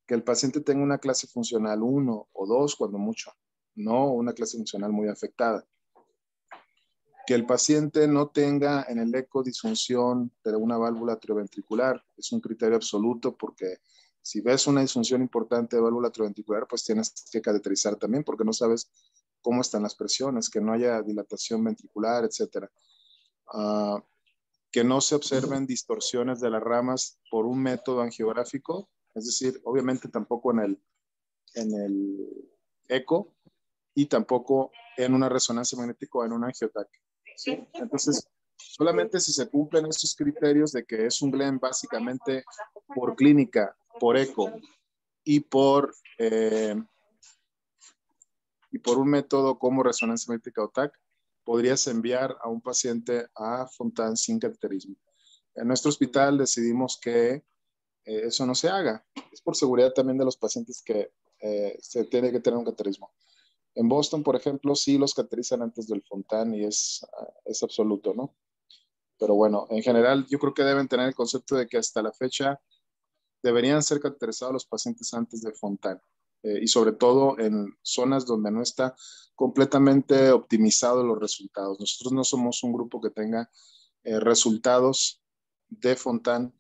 que el paciente tenga una clase funcional 1 o 2 cuando mucho, no una clase funcional muy afectada que el paciente no tenga en el eco disfunción de una válvula trioventricular. Es un criterio absoluto porque si ves una disfunción importante de válvula trioventricular, pues tienes que caracterizar también porque no sabes cómo están las presiones, que no haya dilatación ventricular, etc. Ah, que no se observen distorsiones de las ramas por un método angiográfico, es decir, obviamente tampoco en el, en el eco y tampoco en una resonancia magnética o en un angiotaque. Entonces, solamente si se cumplen estos criterios de que es un Glen básicamente por clínica, por eco y por, eh, y por un método como resonancia magnética o TAC, podrías enviar a un paciente a Fontan sin cateterismo. En nuestro hospital decidimos que eh, eso no se haga. Es por seguridad también de los pacientes que eh, se tiene que tener un cateterismo. En Boston, por ejemplo, sí los caterizan antes del Fontán y es, es absoluto, ¿no? Pero bueno, en general yo creo que deben tener el concepto de que hasta la fecha deberían ser caterizados los pacientes antes del Fontán. Eh, y sobre todo en zonas donde no está completamente optimizado los resultados. Nosotros no somos un grupo que tenga eh, resultados de Fontán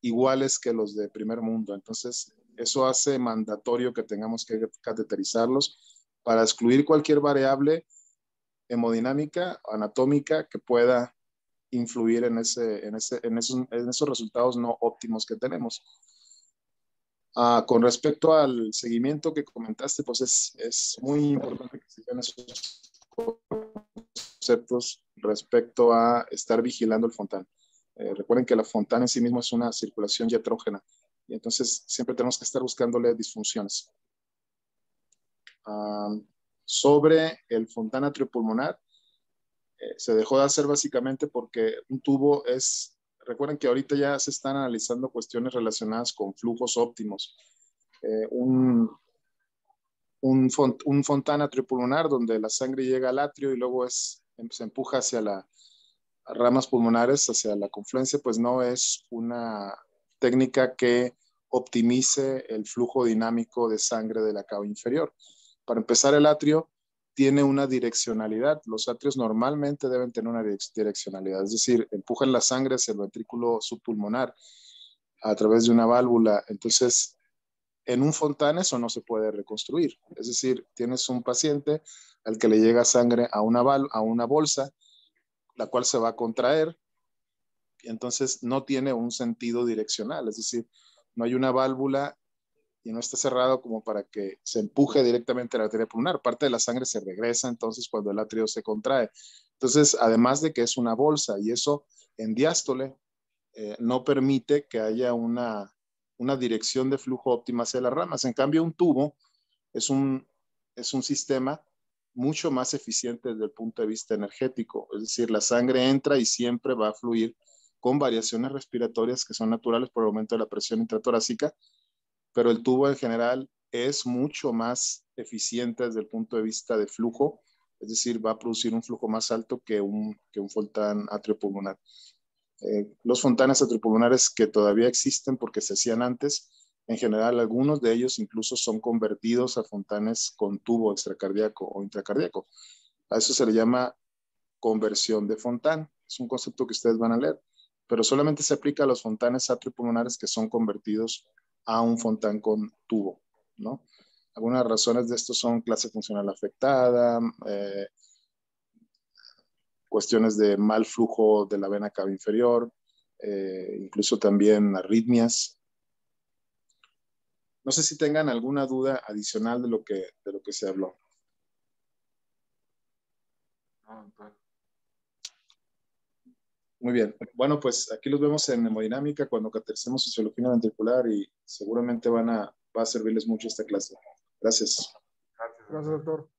iguales que los de primer mundo. Entonces, eso hace mandatorio que tengamos que cateterizarlos para excluir cualquier variable hemodinámica, o anatómica, que pueda influir en, ese, en, ese, en, esos, en esos, resultados no óptimos que tenemos. Ah, con respecto al seguimiento que comentaste, pues es, es muy importante que se vean esos conceptos respecto a estar vigilando el fontán. Eh, recuerden que la fontán en sí mismo es una circulación yetrógena y entonces siempre tenemos que estar buscándole disfunciones sobre el fontana triopulmonar. Eh, se dejó de hacer básicamente porque un tubo es, recuerden que ahorita ya se están analizando cuestiones relacionadas con flujos óptimos. Eh, un, un, font, un, fontana triopulmonar donde la sangre llega al atrio y luego em, se empuja hacia las ramas pulmonares, hacia la confluencia, pues no es una técnica que optimice el flujo dinámico de sangre de la cava inferior. Para empezar, el atrio tiene una direccionalidad. Los atrios normalmente deben tener una direccionalidad, es decir, empujan la sangre hacia el ventrículo subpulmonar a través de una válvula. Entonces, en un fontán eso no se puede reconstruir. Es decir, tienes un paciente al que le llega sangre a una, a una bolsa, la cual se va a contraer, y entonces no tiene un sentido direccional, es decir, no hay una válvula y no está cerrado como para que se empuje directamente la arteria pulmonar. Parte de la sangre se regresa entonces cuando el atrio se contrae. Entonces, además de que es una bolsa y eso en diástole eh, no permite que haya una, dirección de flujo óptima hacia las ramas. En cambio, un tubo es un, es un sistema mucho más eficiente desde el punto de vista energético. Es decir, la sangre entra y siempre va a fluir con variaciones respiratorias que son naturales por el aumento de la presión intratorácica pero el tubo en general es mucho más eficiente desde el punto de vista de flujo, es decir, va a producir un flujo más alto que un, que un fontán atriopulmonar. Eh, los fontanes atriopulmonares que todavía existen porque se hacían antes, en general algunos de ellos incluso son convertidos a fontanes con tubo extracardíaco o intracardíaco. A eso se le llama conversión de fontán. Es un concepto que ustedes van a leer, pero solamente se aplica a los fontanes atriopulmonares que son convertidos a un fontán con tubo, ¿no? Algunas razones de esto son clase funcional afectada, eh, cuestiones de mal flujo de la vena cava inferior, eh, incluso también arritmias. No sé si tengan alguna duda adicional de lo que, lo que se habló. No, pues, muy bien. Bueno, pues aquí los vemos en hemodinámica cuando catercemos sociología ventricular y seguramente van a, va a servirles mucho esta clase. Gracias. Gracias, doctor.